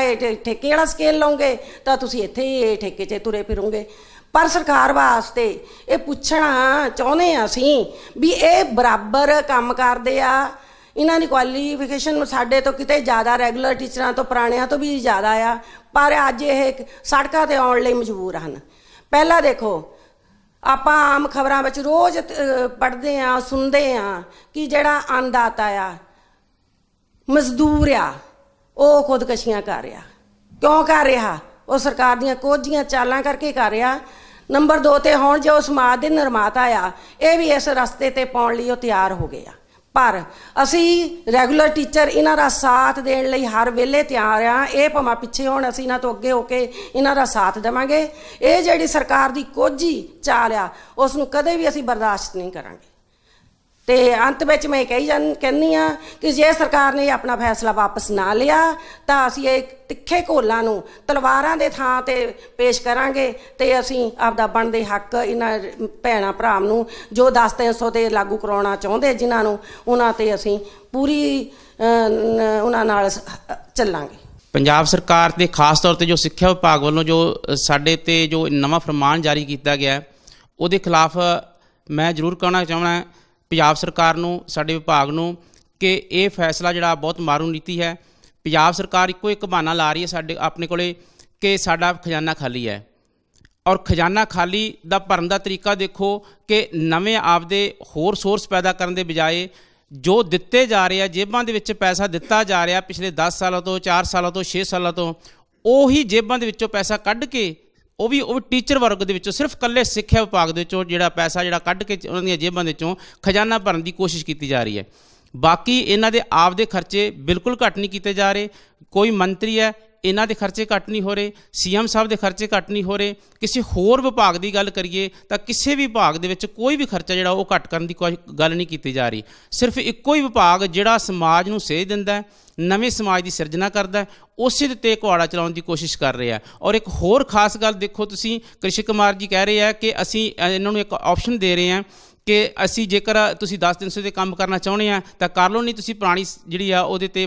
ਠੇਕੇ ਵਾਲਾ ਸਕੇਲ ਲਓਗੇ ਤਾਂ ਤੁਸੀਂ ਇੱਥੇ ਹੀ ਠੇਕੇ 'ਚ ਤੁਰੇ ਫਿਰੋਗੇ ਪਰ ਸਰਕਾਰ ਵਾਸਤੇ ਇਹ ਪੁੱਛਣਾ ਚਾਹੁੰਦੇ ਆ ਅਸੀਂ ਵੀ ਇਹ ਬਰਾਬਰ ਕੰਮ ਕਰਦੇ ਆ ਇਹਨਾਂ ਦੀ ਕੁਆਲੀਫਿਕੇਸ਼ਨ ਸਾਡੇ ਤੋਂ ਕਿਤੇ ਜ਼ਿਆਦਾ ਰੈਗੂਲਰ ਟੀਚਰਾਂ ਤੋਂ ਪੁਰਾਣਿਆਂ ਤੋਂ ਵੀ ਜ਼ਿਆਦਾ ਆ ਪਰ ਅੱਜ ਇਹ ਸੜਕਾਂ ਤੇ ਆਉਣ ਲਈ ਮਜਬੂਰ ਹਨ ਪਹਿਲਾਂ ਦੇਖੋ ਆਪਾਂ ਆਮ ਖਬਰਾਂ ਵਿੱਚ ਰੋਜ਼ ਪੜ੍ਹਦੇ ਆ ਸੁਣਦੇ ਆ ਕਿ ਜਿਹੜਾ ਆਂਦਾਤਾ ਆ ਮਜ਼ਦੂਰ ਆ ਉਹ ਖੁਦਕਸ਼ੀਆਂ ਕਰ ਰਿਹਾ ਕਿਉਂ ਕਰ ਰਿਹਾ ਉਹ ਸਰਕਾਰ ਦੀਆਂ ਕੋਝੀਆਂ ਚਾਲਾਂ ਕਰਕੇ ਕਰ ਰਿਹਾ ਨੰਬਰ 2 ਤੇ ਹੁਣ ਜੋ ਸਮਾਜ ਦੇ ਨਿਰਮਾਤਾ ਆ ਇਹ ਵੀ ਇਸ ਰਸਤੇ ਤੇ ਪਾਉਣ ਲਈ ਉਹ ਤਿਆਰ ਹੋ ਗਏ ਆ ਪਰ ਅਸੀਂ ਰੈਗੂਲਰ ਟੀਚਰ ਇਹਨਾਂ ਦਾ ਸਾਥ ਦੇਣ ਲਈ ਹਰ ਵੇਲੇ ਤਿਆਰ ਆ ਇਹ ਭਾਵੇਂ ਪਿੱਛੇ ਹੋਣ ਅਸੀਂ ਇਹਨਾਂ ਤੋਂ ਅੱਗੇ ਹੋ ਕੇ ਇਹਨਾਂ ਦਾ ਸਾਥ ਦੇਵਾਂਗੇ ਇਹ ਜਿਹੜੀ ਸਰਕਾਰ ਦੀ ਕੋਝੀ ਚਾਲ ਆ ਉਸ ਨੂੰ ਕਦੇ ਵੀ ਅਸੀਂ ਬਰਦਾਸ਼ਤ ਨਹੀਂ ਕਰਾਂਗੇ ਤੇ ਅੰਤ ਵਿੱਚ ਮੈਂ ਕਹੀ ਜਾਂ ਕਹਿੰਨੀ ਆ ਕਿ ਜੇ ਸਰਕਾਰ ਨੇ ਆਪਣਾ ਫੈਸਲਾ ਵਾਪਸ ਨਾ ਲਿਆ ਤਾਂ ਅਸੀਂ ਇਹ ਤਿੱਖੇ ਕੋਲਾਂ ਨੂੰ ਤਲਵਾਰਾਂ ਦੇ ਥਾਂ ਤੇ ਪੇਸ਼ ਕਰਾਂਗੇ ਤੇ ਅਸੀਂ ਆਪਦਾ ਬਣਦੇ ਹੱਕ ਇਹਨਾਂ ਭੈਣਾ ਭਰਾਵ ਨੂੰ ਜੋ 10-300 ਤੇ ਲਾਗੂ ਕਰਾਉਣਾ ਚਾਹੁੰਦੇ ਜਿਨ੍ਹਾਂ ਨੂੰ ਉਹਨਾਂ ਤੇ ਅਸੀਂ ਪੂਰੀ ਉਹਨਾਂ ਨਾਲ ਚੱਲਾਂਗੇ
ਪੰਜਾਬ ਸਰਕਾਰ ਤੇ ਖਾਸ ਤੌਰ ਤੇ ਜੋ ਸਿੱਖਿਆ ਵਿਭਾਗ ਵੱਲੋਂ ਜੋ ਸਾਡੇ ਤੇ ਜੋ ਨਵਾਂ ਫਰਮਾਨ ਜਾਰੀ ਕੀਤਾ ਗਿਆ ਉਹਦੇ ਖਿਲਾਫ ਮੈਂ ਜ਼ਰੂਰ ਕਹਿਣਾ ਚਾਹਣਾ ਪੰਜਾਬ ਸਰਕਾਰ ਨੂੰ ਸਾਡੇ ਵਿਭਾਗ ਨੂੰ ਕਿ ਇਹ ਫੈਸਲਾ ਜਿਹੜਾ ਬਹੁਤ ਮਾਰੂ ਨੀਤੀ ਹੈ ਪੰਜਾਬ ਸਰਕਾਰ ਇੱਕੋ ਇੱਕ ਬਹਾਨਾ ਲਾ ਰਹੀ ਹੈ ਸਾਡੇ ਆਪਣੇ ਕੋਲੇ ਕਿ ਸਾਡਾ ਖਜ਼ਾਨਾ ਖਾਲੀ ਹੈ ਔਰ ਖਜ਼ਾਨਾ ਖਾਲੀ ਦਾ ਭਰਨ ਦਾ ਤਰੀਕਾ ਦੇਖੋ ਕਿ ਨਵੇਂ ਆਪਦੇ ਹੋਰ ਸੋਰਸ ਪੈਦਾ ਕਰਨ ਦੇ ਬਜਾਏ ਜੋ ਦਿੱਤੇ ਜਾ ਰਹੇ ਆ ਜੇਬਾਂ ਦੇ ਵਿੱਚ ਪੈਸਾ ਦਿੱਤਾ ਜਾ ਰਿਹਾ ਪਿਛਲੇ 10 ਸਾਲਾਂ ਤੋਂ 4 ਸਾਲਾਂ ਤੋਂ 6 ਸਾਲਾਂ ਤੋਂ ਉਹੀ ਜੇਬਾਂ ਦੇ ਵਿੱਚੋਂ ਪੈਸਾ ਕੱਢ ਕੇ ਉਹ ਵੀ ਉਹ ਟੀਚਰ ਵਰਗ ਦੇ ਵਿੱਚੋਂ ਸਿਰਫ ਕੱਲੇ ਸਿੱਖਿਆ ਵਿਭਾਗ ਦੇ ਵਿੱਚੋਂ ਜਿਹੜਾ ਪੈਸਾ ਜਿਹੜਾ ਕੱਢ ਕੇ ਉਹਨਾਂ ਦੀਆਂ ਜੇਬਾਂ ਦੇ ਵਿੱਚੋਂ ਖਜ਼ਾਨਾ ਭਰਨ ਦੀ ਕੋਸ਼ਿਸ਼ ਕੀਤੀ ਜਾ ਰਹੀ ਹੈ ਬਾਕੀ ਇਹਨਾਂ ਦੇ ਆਪ ਦੇ ਖਰਚੇ ਬਿਲਕੁਲ ਘਟ ਨਹੀਂ ਕੀਤੇ ਜਾ ਰਹੇ ਕੋਈ ਮੰਤਰੀ ਹੈ ਇਹਨਾਂ ਦੇ ਖਰਚੇ ਘੱਟ ਨਹੀਂ ਹੋ ਰਹੇ ਸੀਐਮ ਸਾਹਿਬ ਦੇ ਖਰਚੇ ਘੱਟ ਨਹੀਂ ਹੋ ਰਹੇ ਕਿਸੇ ਹੋਰ ਵਿਭਾਗ ਦੀ ਗੱਲ ਕਰੀਏ ਤਾਂ ਕਿਸੇ ਵੀ ਵਿਭਾਗ ਦੇ ਵਿੱਚ ਕੋਈ ਵੀ ਖਰਚਾ ਜਿਹੜਾ ਉਹ ਘੱਟ ਕਰਨ ਦੀ ਕੋਈ ਗੱਲ ਨਹੀਂ ਕੀਤੀ ਜਾ ਰਹੀ ਸਿਰਫ ਇੱਕੋ ਹੀ ਵਿਭਾਗ ਜਿਹੜਾ ਸਮਾਜ ਨੂੰ ਸੇਧ ਦਿੰਦਾ ਨਵੇਂ ਸਮਾਜ ਦੀ ਸਿਰਜਣਾ ਕਰਦਾ ਉਸੇ ਦੇ ਤੇ ਕੁਆੜਾ ਚਲਾਉਣ ਦੀ ਕੋਸ਼ਿਸ਼ ਕਰ ਰਿਹਾ ਔਰ ਇੱਕ ਹੋਰ ਖਾਸ ਗੱਲ ਦੇਖੋ ਤੁਸੀਂ ਕ੍ਰਿਸ਼ਕ ਕੁਮਾਰ ਜੀ ਕਹਿ ਰਹੇ ਆ ਕਿ ਅਸੀਂ ਇਹਨਾਂ ਨੂੰ ਇੱਕ ਆਪਸ਼ਨ ਦੇ ਰਹੇ ਆ ਕਿ ਅਸੀਂ ਜੇਕਰ ਤੁਸੀਂ 10 ਦਿਨ ਦੇ ਕੰਮ ਕਰਨਾ ਚਾਹੁੰਦੇ ਆ ਤਾਂ ਕਰ ਲਓ ਨਹੀਂ ਤੁਸੀਂ ਪੁਰਾਣੀ ਜਿਹੜੀ ਆ ਉਹਦੇ ਤੇ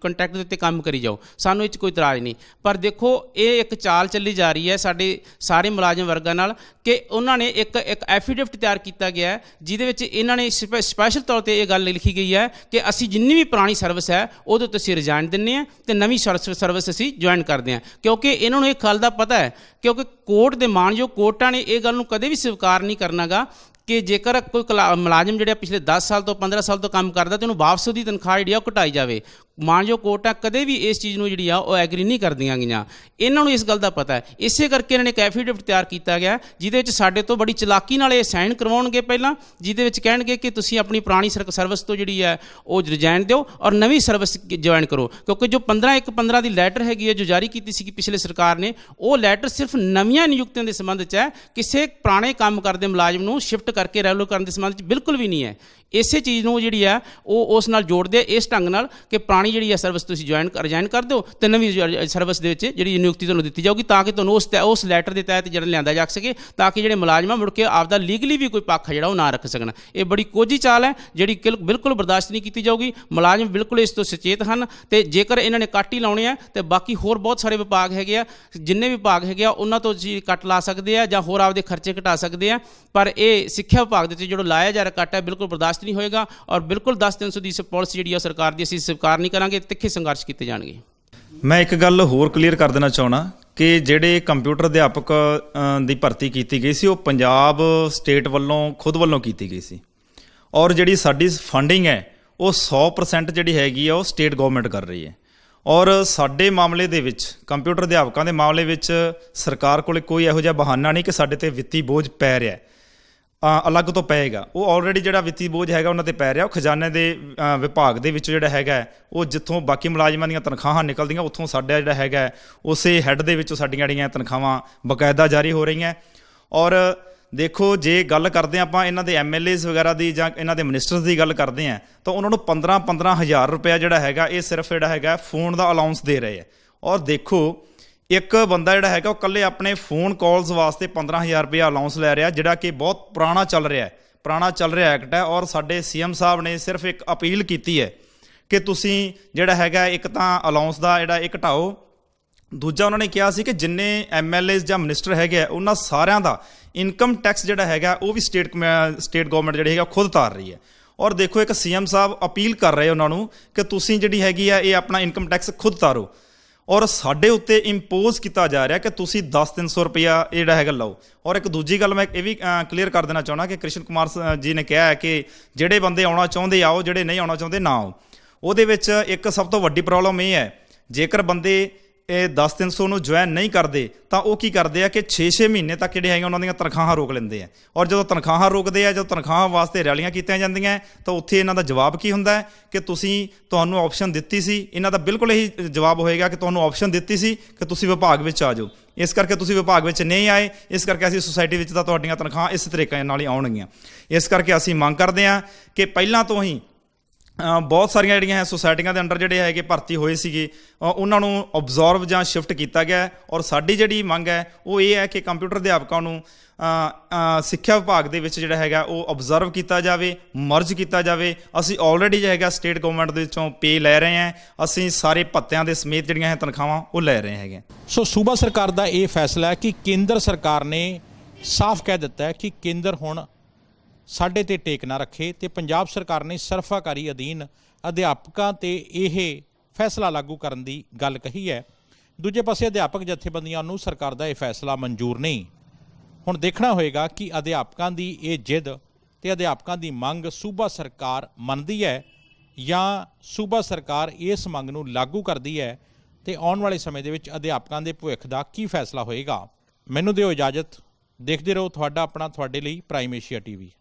ਕੰਟੈਕਟ ਦੇ ਉੱਤੇ ਕੰਮ ਕਰੀ ਜਾਓ ਸਾਨੂੰ ਇਹ 'ਚ ਕੋਈ ਇਤਰਾਜ਼ ਨਹੀਂ ਪਰ ਦੇਖੋ ਇਹ ਇੱਕ ਚਾਲ ਚੱਲੀ ਜਾ ਰਹੀ ਹੈ ਸਾਡੇ ਸਾਰੇ ਮੁਲਾਜ਼ਮ ਵਰਗਾਂ ਨਾਲ ਕਿ ਉਹਨਾਂ ਨੇ ਇੱਕ ਇੱਕ ਐਫੀਡੇਵਿਟ ਤਿਆਰ ਕੀਤਾ ਗਿਆ ਜਿਹਦੇ ਵਿੱਚ ਇਹਨਾਂ ਨੇ ਸਪੈਸ਼ਲ ਤੌਰ ਤੇ ਇਹ ਗੱਲ ਲਿਖੀ ਗਈ ਹੈ ਕਿ ਅਸੀਂ ਜਿੰਨੀ ਵੀ ਪੁਰਾਣੀ ਸਰਵਿਸ ਹੈ ਉਹਦੇ ਤੋਂ ਅਸੀਂ ਰਿਜ਼ਾਈਨ ਦਿੰਨੇ ਆ ਤੇ ਨਵੀਂ ਸਰਵਿਸ ਅਸੀਂ ਜੁਆਇਨ ਕਰਦੇ ਆ ਕਿਉਂਕਿ ਇਹਨਾਂ ਨੂੰ ਇਹ ਖਾਲ ਦਾ ਪਤਾ ਹੈ ਕਿਉਂਕਿ ਕੋਰਟ ਦੇ ਮਾਨਯੋਗ ਕੋਰਟਾਂ ਨੇ ਇਹ ਗੱਲ ਨੂੰ ਕਦੇ ਵੀ ਸਵੀਕਾਰ ਨਹੀਂ ਕਰਨਾਗਾ ਕਿ ਜੇਕਰ ਕੋਈ ਮੁਲਾਜ਼ਮ ਜਿਹੜਾ ਪਿਛਲੇ 10 ਸਾਲ ਤੋਂ 15 ਸਾਲ ਤੋਂ ਕੰਮ ਕਰਦਾ ਤੇ ਉਹਨੂੰ ਵਾਪਸ ਉਹਦੀ ਤਨਖਾਹ ਜਿਹੜੀ ਆ ਉਹ ਘਟਾਈ ਜਾਵੇ ਮਾਨਯੋਗ ਕੋਟਾ ਕਦੇ ਵੀ ਇਸ ਚੀਜ਼ ਨੂੰ ਜਿਹੜੀ ਆ ਉਹ ਐਗਰੀ ਨਹੀਂ ਕਰਦੀਆਂ ਗਈਆਂ ਇਹਨਾਂ ਨੂੰ ਇਸ ਗੱਲ ਦਾ ਪਤਾ ਹੈ ਇਸੇ ਕਰਕੇ ਇਹਨਾਂ ਨੇ ਕੈਫੀਡੇਵਿਟ ਤਿਆਰ ਕੀਤਾ ਗਿਆ ਜਿਹਦੇ ਵਿੱਚ ਸਾਡੇ ਤੋਂ ਬੜੀ ਚਲਾਕੀ ਨਾਲ ਇਹ ਸਾਈਨ ਕਰਵਾਉਣਗੇ ਪਹਿਲਾਂ ਜਿਹਦੇ ਵਿੱਚ ਕਹਿਣਗੇ ਕਿ ਤੁਸੀਂ ਆਪਣੀ ਪੁਰਾਣੀ ਸਰਕ ਸਰਵਿਸ ਤੋਂ ਜਿਹੜੀ ਹੈ ਉਹ ਰਿਜ਼ਾਈਨ ਦਿਓ ਔਰ ਨਵੀਂ ਸਰਵਿਸ ਜੁਆਇਨ ਕਰੋ ਕਿਉਂਕਿ ਜੋ 15 1 15 ਦੀ ਲੈਟਰ ਹੈਗੀ ਹੈ ਜੋ ਜਾਰੀ ਕੀਤੀ ਸੀ ਕਿ ਪਿਛਲੇ ਸਰਕਾਰ ਨੇ ਉਹ ਲੈਟਰ ਸਿਰਫ ਨਵੀਆਂ ਨਿਯੁਕਤੀਆਂ ਦੇ ਸੰਬੰਧ 'ਚ ਹੈ ਕਿਸੇ ਪੁਰਾਣੇ ਕੰਮ ਕਰਦੇ ਮੁਲਾਜ਼ਮ ਨੂੰ ਸ਼ਿਫਟ ਕਰਕੇ ਰੈਗੂਲਰ ਕਰਨ ਦੇ ਸੰਬੰਧ 'ਚ ਬਿਲਕੁਲ ਵੀ ਨਹੀਂ ਹੈ ਇਸੇ ਚੀਜ਼ ਨੂੰ ਜਿਹੜੀ ਆ ਉਹ ਉਸ ਨਾਲ ਜੋੜਦੇ ਇਸ ਢੰਗ ਨਾਲ ਕਿ ਪੁਰਾਣੀ ਜਿਹੜੀ ਆ ਸਰਵਿਸ ਤੁਸੀਂ ਜੁਆਇਨ ਕਰ ਜੁਆਇਨ ਕਰ ਦਿਓ ਤੇ ਨਵੀਂ ਸਰਵਿਸ ਦੇ ਵਿੱਚ ਜਿਹੜੀ ਨਿਯੁਕਤੀ ਤੁਹਾਨੂੰ ਦਿੱਤੀ ਜਾਊਗੀ ਤਾਂ ਕਿ ਤੁਹਾਨੂੰ ਉਸ ਉਸ ਲੈਟਰ ਦੇ ਤਹਿਤ ਜਿਹੜਾ ਲਿਆਂਦਾ ਜਾ ਸਕੇ ਤਾਂ ਕਿ ਜਿਹੜੇ ਮੁਲਾਜ਼ਮਾਂ ਮੁੜ ਕੇ ਆਪਦਾ ਲੀਗਲੀ ਵੀ ਕੋਈ ਪੱਖ ਜਿਹੜਾ ਉਹ ਨਾ ਰੱਖ ਸਕਣ ਇਹ ਬੜੀ ਕੋਝੀ ਚਾਲ ਹੈ ਜਿਹੜੀ ਬਿਲਕੁਲ ਬਰਦਾਸ਼ਤ ਨਹੀਂ ਕੀਤੀ ਜਾਊਗੀ ਮੁਲਾਜ਼ਮ ਬਿਲਕੁਲ ਇਸ ਤੋਂ ਸੁਚੇਤ ਹਨ ਤੇ ਜੇਕਰ ਇਹਨਾਂ ਨੇ ਕੱਟ ਹੀ ਲਾਉਣੇ ਆ ਤੇ ਬਾਕੀ ਹੋਰ ਬਹੁਤ ਸਾਰੇ ਵਿਭਾਗ ਹੈਗੇ ਆ ਜਿੰਨੇ ਵੀ ਵਿਭਾਗ ਹੈਗੇ ਆ ਉਹਨਾਂ ਤੋਂ ਜੀ ਕੱਟ ਲਾ ਸਕਦੇ ਆ ਜਾਂ ਹੋਰ ਆਪਦੇ ਖਰਚੇ ਘਟਾ ਸਕਦੇ ਆ ਪਰ ਇਹ ਸਿੱਖਿਆ ਵਿਭਾਗ ਦੇ ਵਿੱਚ ਜਿਹੜਾ ਲਾਇਆ ਜਾ ਰਿਹਾ ਕੱਟ ਹੈ ਬਿਲਕੁਲ ਬਰਦਾਸ਼ਤ ਬਰਦਾਸ਼ਤ ਨਹੀਂ ਹੋਏਗਾ ਔਰ ਬਿਲਕੁਲ 10 300 ਦੀ ਇਸ ਪਾਲਿਸੀ ਜਿਹੜੀ ਆ ਸਰਕਾਰ ਦੀ ਅਸੀਂ ਸਵੀਕਾਰ ਨਹੀਂ ਕਰਾਂਗੇ ਤਿੱਖੇ ਸੰਘਰਸ਼ ਕੀਤੇ ਜਾਣਗੇ
ਮੈਂ ਇੱਕ ਗੱਲ ਹੋਰ ਕਲੀਅਰ ਕਰ ਦੇਣਾ ਚਾਹਣਾ ਕਿ ਜਿਹੜੇ ਕੰਪਿਊਟਰ ਅਧਿਆਪਕ ਦੀ ਭਰਤੀ ਕੀਤੀ ਗਈ ਸੀ ਉਹ ਪੰਜਾਬ ਸਟੇਟ ਵੱਲੋਂ ਖੁਦ ਵੱਲੋਂ ਕੀਤੀ ਗਈ ਸੀ ਔਰ ਜਿਹੜੀ ਸਾਡੀ ਫੰਡਿੰਗ ਹੈ ਉਹ 100% ਜਿਹੜੀ ਹੈਗੀ ਆ ਉਹ ਸਟੇਟ ਗਵਰਨਮੈਂਟ ਕਰ ਰਹੀ ਹੈ ਔਰ ਸਾਡੇ ਮਾਮਲੇ ਦੇ ਵਿੱਚ ਕੰਪਿਊਟਰ ਅਧਿਆਪਕਾਂ ਦੇ ਮਾਮਲੇ ਵਿੱਚ ਸਰਕਾਰ ਕੋਲੇ ਕੋਈ ਇਹੋ ਜਿਹਾ ਬਹਾਨਾ ਨਹੀਂ ਕਿ ਸਾਡੇ ਤੇ ਵਿੱਤੀ ਬੋਝ ਪੈ ਰਿਹਾ ਹੈ ਅਲੱਗ ਤੋਂ ਪਏਗਾ ਉਹ ਆਲਰੇਡੀ ਜਿਹੜਾ ਵਿੱਤੀ ਬੋਝ ਹੈਗਾ ਉਹਨਾਂ ਤੇ ਪੈ ਰਿਹਾ ਉਹ ਖਜ਼ਾਨੇ ਦੇ ਵਿਭਾਗ ਦੇ ਵਿੱਚ ਜਿਹੜਾ ਹੈਗਾ ਉਹ ਜਿੱਥੋਂ ਬਾਕੀ ਮੁਲਾਜ਼ਮਾਂ ਦੀਆਂ ਤਨਖਾਹਾਂ ਨਿਕਲਦੀਆਂ ਉੱਥੋਂ ਸਾਡਾ ਜਿਹੜਾ ਹੈਗਾ ਉਸੇ ਹੈੱਡ ਦੇ ਵਿੱਚੋਂ ਸਾਡੀਆਂ ਜਿਹੜੀਆਂ ਤਨਖਾਹਾਂ ਬਕਾਇਦਾ ਜਾਰੀ ਹੋ ਰਹੀਆਂ ਔਰ ਦੇਖੋ ਜੇ ਗੱਲ ਕਰਦੇ ਆਪਾਂ ਇਹਨਾਂ ਦੇ ਐਮਐਲਏਸ ਵਗੈਰਾ ਦੀ ਜਾਂ ਇਹਨਾਂ ਦੇ ਮਿਨਿਸਟਰਸ ਦੀ ਗੱਲ ਕਰਦੇ ਆ ਤਾਂ ਉਹਨਾਂ ਨੂੰ 15 15000 ਰੁਪਏ ਜਿਹੜਾ ਹੈਗਾ ਇਹ ਸਿਰਫ ਜਿਹੜਾ ਹੈਗਾ ਫੋਨ ਦਾ ਅਲਾਉਂਸ ਦੇ ਰਹੇ ਆ ਔਰ ਦੇਖੋ ਇੱਕ ਬੰਦਾ ਜਿਹੜਾ ਹੈਗਾ ਉਹ ਕੱਲੇ ਆਪਣੇ ਫੋਨ ਕਾਲਸ ਵਾਸਤੇ 15000 ਰੁਪਏ ਅਲਾਉਂਸ ਲੈ ਰਿਹਾ ਜਿਹੜਾ ਕਿ ਬਹੁਤ ਪੁਰਾਣਾ ਚੱਲ ਰਿਹਾ ਹੈ ਪੁਰਾਣਾ ਚੱਲ ਰਿਹਾ ਐਕਟ ਹੈ ਔਰ ਸਾਡੇ ਸੀਐਮ ਸਾਹਿਬ ਨੇ ਸਿਰਫ ਇੱਕ ਅਪੀਲ ਕੀਤੀ ਹੈ ਕਿ ਤੁਸੀਂ ਜਿਹੜਾ ਹੈਗਾ ਇੱਕ ਤਾਂ ਅਲਾਉਂਸ ਦਾ ਜਿਹੜਾ ਇਹ ਘਟਾਓ ਦੂਜਾ ਉਹਨਾਂ ਨੇ ਕਿਹਾ ਸੀ ਕਿ ਜਿੰਨੇ ਐਮਐਲਏਸ ਜਾਂ ਮਿਨਿਸਟਰ ਹੈਗੇ ਆ ਉਹਨਾਂ ਸਾਰਿਆਂ ਦਾ ਇਨਕਮ ਟੈਕਸ ਜਿਹੜਾ ਹੈਗਾ ਉਹ ਵੀ ਸਟੇਟ ਸਟੇਟ ਗਵਰਨਮੈਂਟ ਜਿਹੜੀ ਹੈਗਾ ਖੁਦ ਤਾਰ ਰਹੀ ਹੈ ਔਰ ਦੇਖੋ ਇੱਕ ਸੀਐਮ ਸਾਹਿਬ ਅਪੀਲ ਕਰ ਰਹੇ ਉਹਨਾਂ ਨੂੰ ਕਿ ਤੁਸੀਂ ਜਿਹੜੀ ਹੈਗੀ ਆ ਇਹ ਆਪਣਾ ਇਨਕਮ ਟੈਕਸ ਖੁਦ ਤਾਰੋ ਔਰ ਸਾਡੇ ਉੱਤੇ ਇੰਪੋਜ਼ ਕੀਤਾ ਜਾ ਰਿਹਾ ਕਿ ਤੁਸੀਂ 10-300 ਇਹ ਜਿਹੜਾ ਹੈਗਾ ਲਓ ਔਰ ਇੱਕ ਦੂਜੀ ਗੱਲ ਮੈਂ ਇਹ ਵੀ ਕਲੀਅਰ ਕਰ ਦੇਣਾ ਚਾਹਣਾ ਕਿ ਕ੍ਰਿਸ਼ਨ ਕੁਮਾਰ ਜੀ ਨੇ ਕਿਹਾ ਹੈ ਕਿ ਜਿਹੜੇ ਬੰਦੇ ਆਉਣਾ ਚਾਹੁੰਦੇ ਆਓ ਜਿਹੜੇ ਨਹੀਂ ਆਉਣਾ ਚਾਹੁੰਦੇ ਨਾ ਆਓ ਉਹਦੇ ਵਿੱਚ ਇੱਕ ਸਭ ਤੋਂ ਵੱਡੀ ਪ੍ਰੋਬਲਮ ਇਹ ਹੈ ਜੇਕਰ ਬੰਦੇ ਇਹ 10300 ਨੂੰ ਜੁਆਇਨ ਨਹੀਂ ਕਰਦੇ ਤਾਂ ਉਹ ਕੀ ਕਰਦੇ ਆ ਕਿ 6-6 ਮਹੀਨੇ ਤੱਕ ਜਿਹੜੇ ਹੈਗੇ ਉਹਨਾਂ ਦੀਆਂ ਤਨਖਾਹਾਂ ਰੋਕ ਲੈਂਦੇ ਆ ਔਰ ਜਦੋਂ ਤਨਖਾਹਾਂ ਰੋਕਦੇ ਆ ਜਦੋਂ ਤਨਖਾਹਾਂ ਵਾਸਤੇ ਰੈਲੀਆਂ ਕੀਤੀਆਂ ਜਾਂਦੀਆਂ ਤਾਂ ਉੱਥੇ ਇਹਨਾਂ ਦਾ ਜਵਾਬ ਕੀ ਹੁੰਦਾ ਹੈ ਕਿ ਤੁਸੀਂ ਤੁਹਾਨੂੰ ਆਪਸ਼ਨ ਦਿੱਤੀ ਸੀ ਇਹਨਾਂ ਦਾ ਬਿਲਕੁਲ ਇਹੀ ਜਵਾਬ ਹੋਏਗਾ ਕਿ ਤੁਹਾਨੂੰ ਆਪਸ਼ਨ ਦਿੱਤੀ ਸੀ ਕਿ ਤੁਸੀਂ ਵਿਭਾਗ ਵਿੱਚ ਆ ਜਾਓ ਇਸ ਕਰਕੇ ਤੁਸੀਂ ਵਿਭਾਗ ਵਿੱਚ ਨਹੀਂ ਆਏ ਇਸ ਕਰਕੇ ਅਸੀਂ ਸੁਸਾਇਟੀ ਵਿੱਚ ਤਾਂ ਤੁਹਾਡੀਆਂ ਤਨਖਾਹਾਂ ਇਸ ਤਰੀਕੇ ਨਾਲ ਹੀ ਆਉਣਗੀਆਂ ਇਸ ਕਰਕੇ ਅਸੀਂ ਮੰਗ ਕਰਦੇ ਆ ਕਿ ਪਹਿਲਾਂ ਤੋਂ ਹੀ ਬਹੁਤ ਸਾਰੀਆਂ ਜਿਹੜੀਆਂ ਹੈ ਸੁਸਾਇਟੀਆਂ ਦੇ ਅੰਡਰ ਜਿਹੜੇ ਹੈਗੇ ਭਰਤੀ ਹੋਏ ਸੀਗੇ ਉਹਨਾਂ ਨੂੰ ਅਬਜ਼ਰਵ ਜਾਂ ਸ਼ਿਫਟ ਕੀਤਾ ਗਿਆ ਔਰ ਸਾਡੀ ਜਿਹੜੀ ਮੰਗ ਹੈ ਉਹ ਇਹ ਹੈ ਕਿ ਕੰਪਿਊਟਰ ਅਧਿਆਪਕਾਂ ਨੂੰ ਸਿੱਖਿਆ ਵਿਭਾਗ ਦੇ ਵਿੱਚ ਜਿਹੜਾ ਹੈਗਾ ਉਹ ਅਬਜ਼ਰਵ ਕੀਤਾ ਜਾਵੇ ਮਰਜ ਕੀਤਾ ਜਾਵੇ ਅਸੀਂ ਆਲਰੇਡੀ ਜਿਹੜਾ ਹੈਗਾ ਸਟੇਟ ਗਵਰਨਮੈਂਟ ਦੇ ਵਿੱਚੋਂ ਪੇ ਲੈ ਰਹੇ ਹਾਂ ਅਸੀਂ ਸਾਰੇ ਭੱਤਿਆਂ ਦੇ ਸਮੇਤ ਜਿਹੜੀਆਂ ਹੈ ਤਨਖਾਹਾਂ ਉਹ ਲੈ ਰਹੇ ਹੈਗੇ ਸੋ ਸੂਬਾ ਸਰਕਾਰ ਦਾ ਇਹ ਫੈਸਲਾ ਹੈ ਕਿ ਕੇਂਦਰ ਸਰਕਾਰ ਨੇ
ਸਾਫ਼ ਕਹਿ ਦਿੱਤਾ ਹੈ ਕਿ ਕੇਂਦਰ ਹੁਣ ਸਾਡੇ ਤੇ ਟੇਕ ਨਾ ਰੱਖੇ ਤੇ ਪੰਜਾਬ ਸਰਕਾਰ ਨੇ ਸਰਫਾਕਾਰੀ ਅਧੀਨ ਅਧਿਆਪਕਾਂ ਤੇ ਇਹ ਫੈਸਲਾ ਲਾਗੂ ਕਰਨ ਦੀ ਗੱਲ ਕਹੀ ਹੈ ਦੂਜੇ ਪਾਸੇ ਅਧਿਆਪਕ ਜਥੇਬੰਦੀਆਂ ਨੂੰ ਸਰਕਾਰ ਦਾ ਇਹ ਫੈਸਲਾ ਮਨਜ਼ੂਰ ਨਹੀਂ ਹੁਣ ਦੇਖਣਾ ਹੋਏਗਾ ਕਿ ਅਧਿਆਪਕਾਂ ਦੀ ਇਹ ਜਿੱਦ ਤੇ ਅਧਿਆਪਕਾਂ ਦੀ ਮੰਗ ਸੂਬਾ ਸਰਕਾਰ ਮੰਨਦੀ ਹੈ ਜਾਂ ਸੂਬਾ ਸਰਕਾਰ ਇਸ ਮੰਗ ਨੂੰ ਲਾਗੂ ਕਰਦੀ ਹੈ ਤੇ ਆਉਣ ਵਾਲੇ ਸਮੇਂ ਦੇ ਵਿੱਚ ਅਧਿਆਪਕਾਂ ਦੇ ਭੁੱਖ ਦਾ ਕੀ ਫੈਸਲਾ ਹੋਏਗਾ ਮੈਨੂੰ ਦਿਓ ਇਜਾਜ਼ਤ ਦੇਖਦੇ ਰਹੋ ਤੁਹਾਡਾ ਆਪਣਾ ਤੁਹਾਡੇ ਲਈ ਪ੍ਰਾਈਮ ਏਸ਼ੀਆ ਟੀਵੀ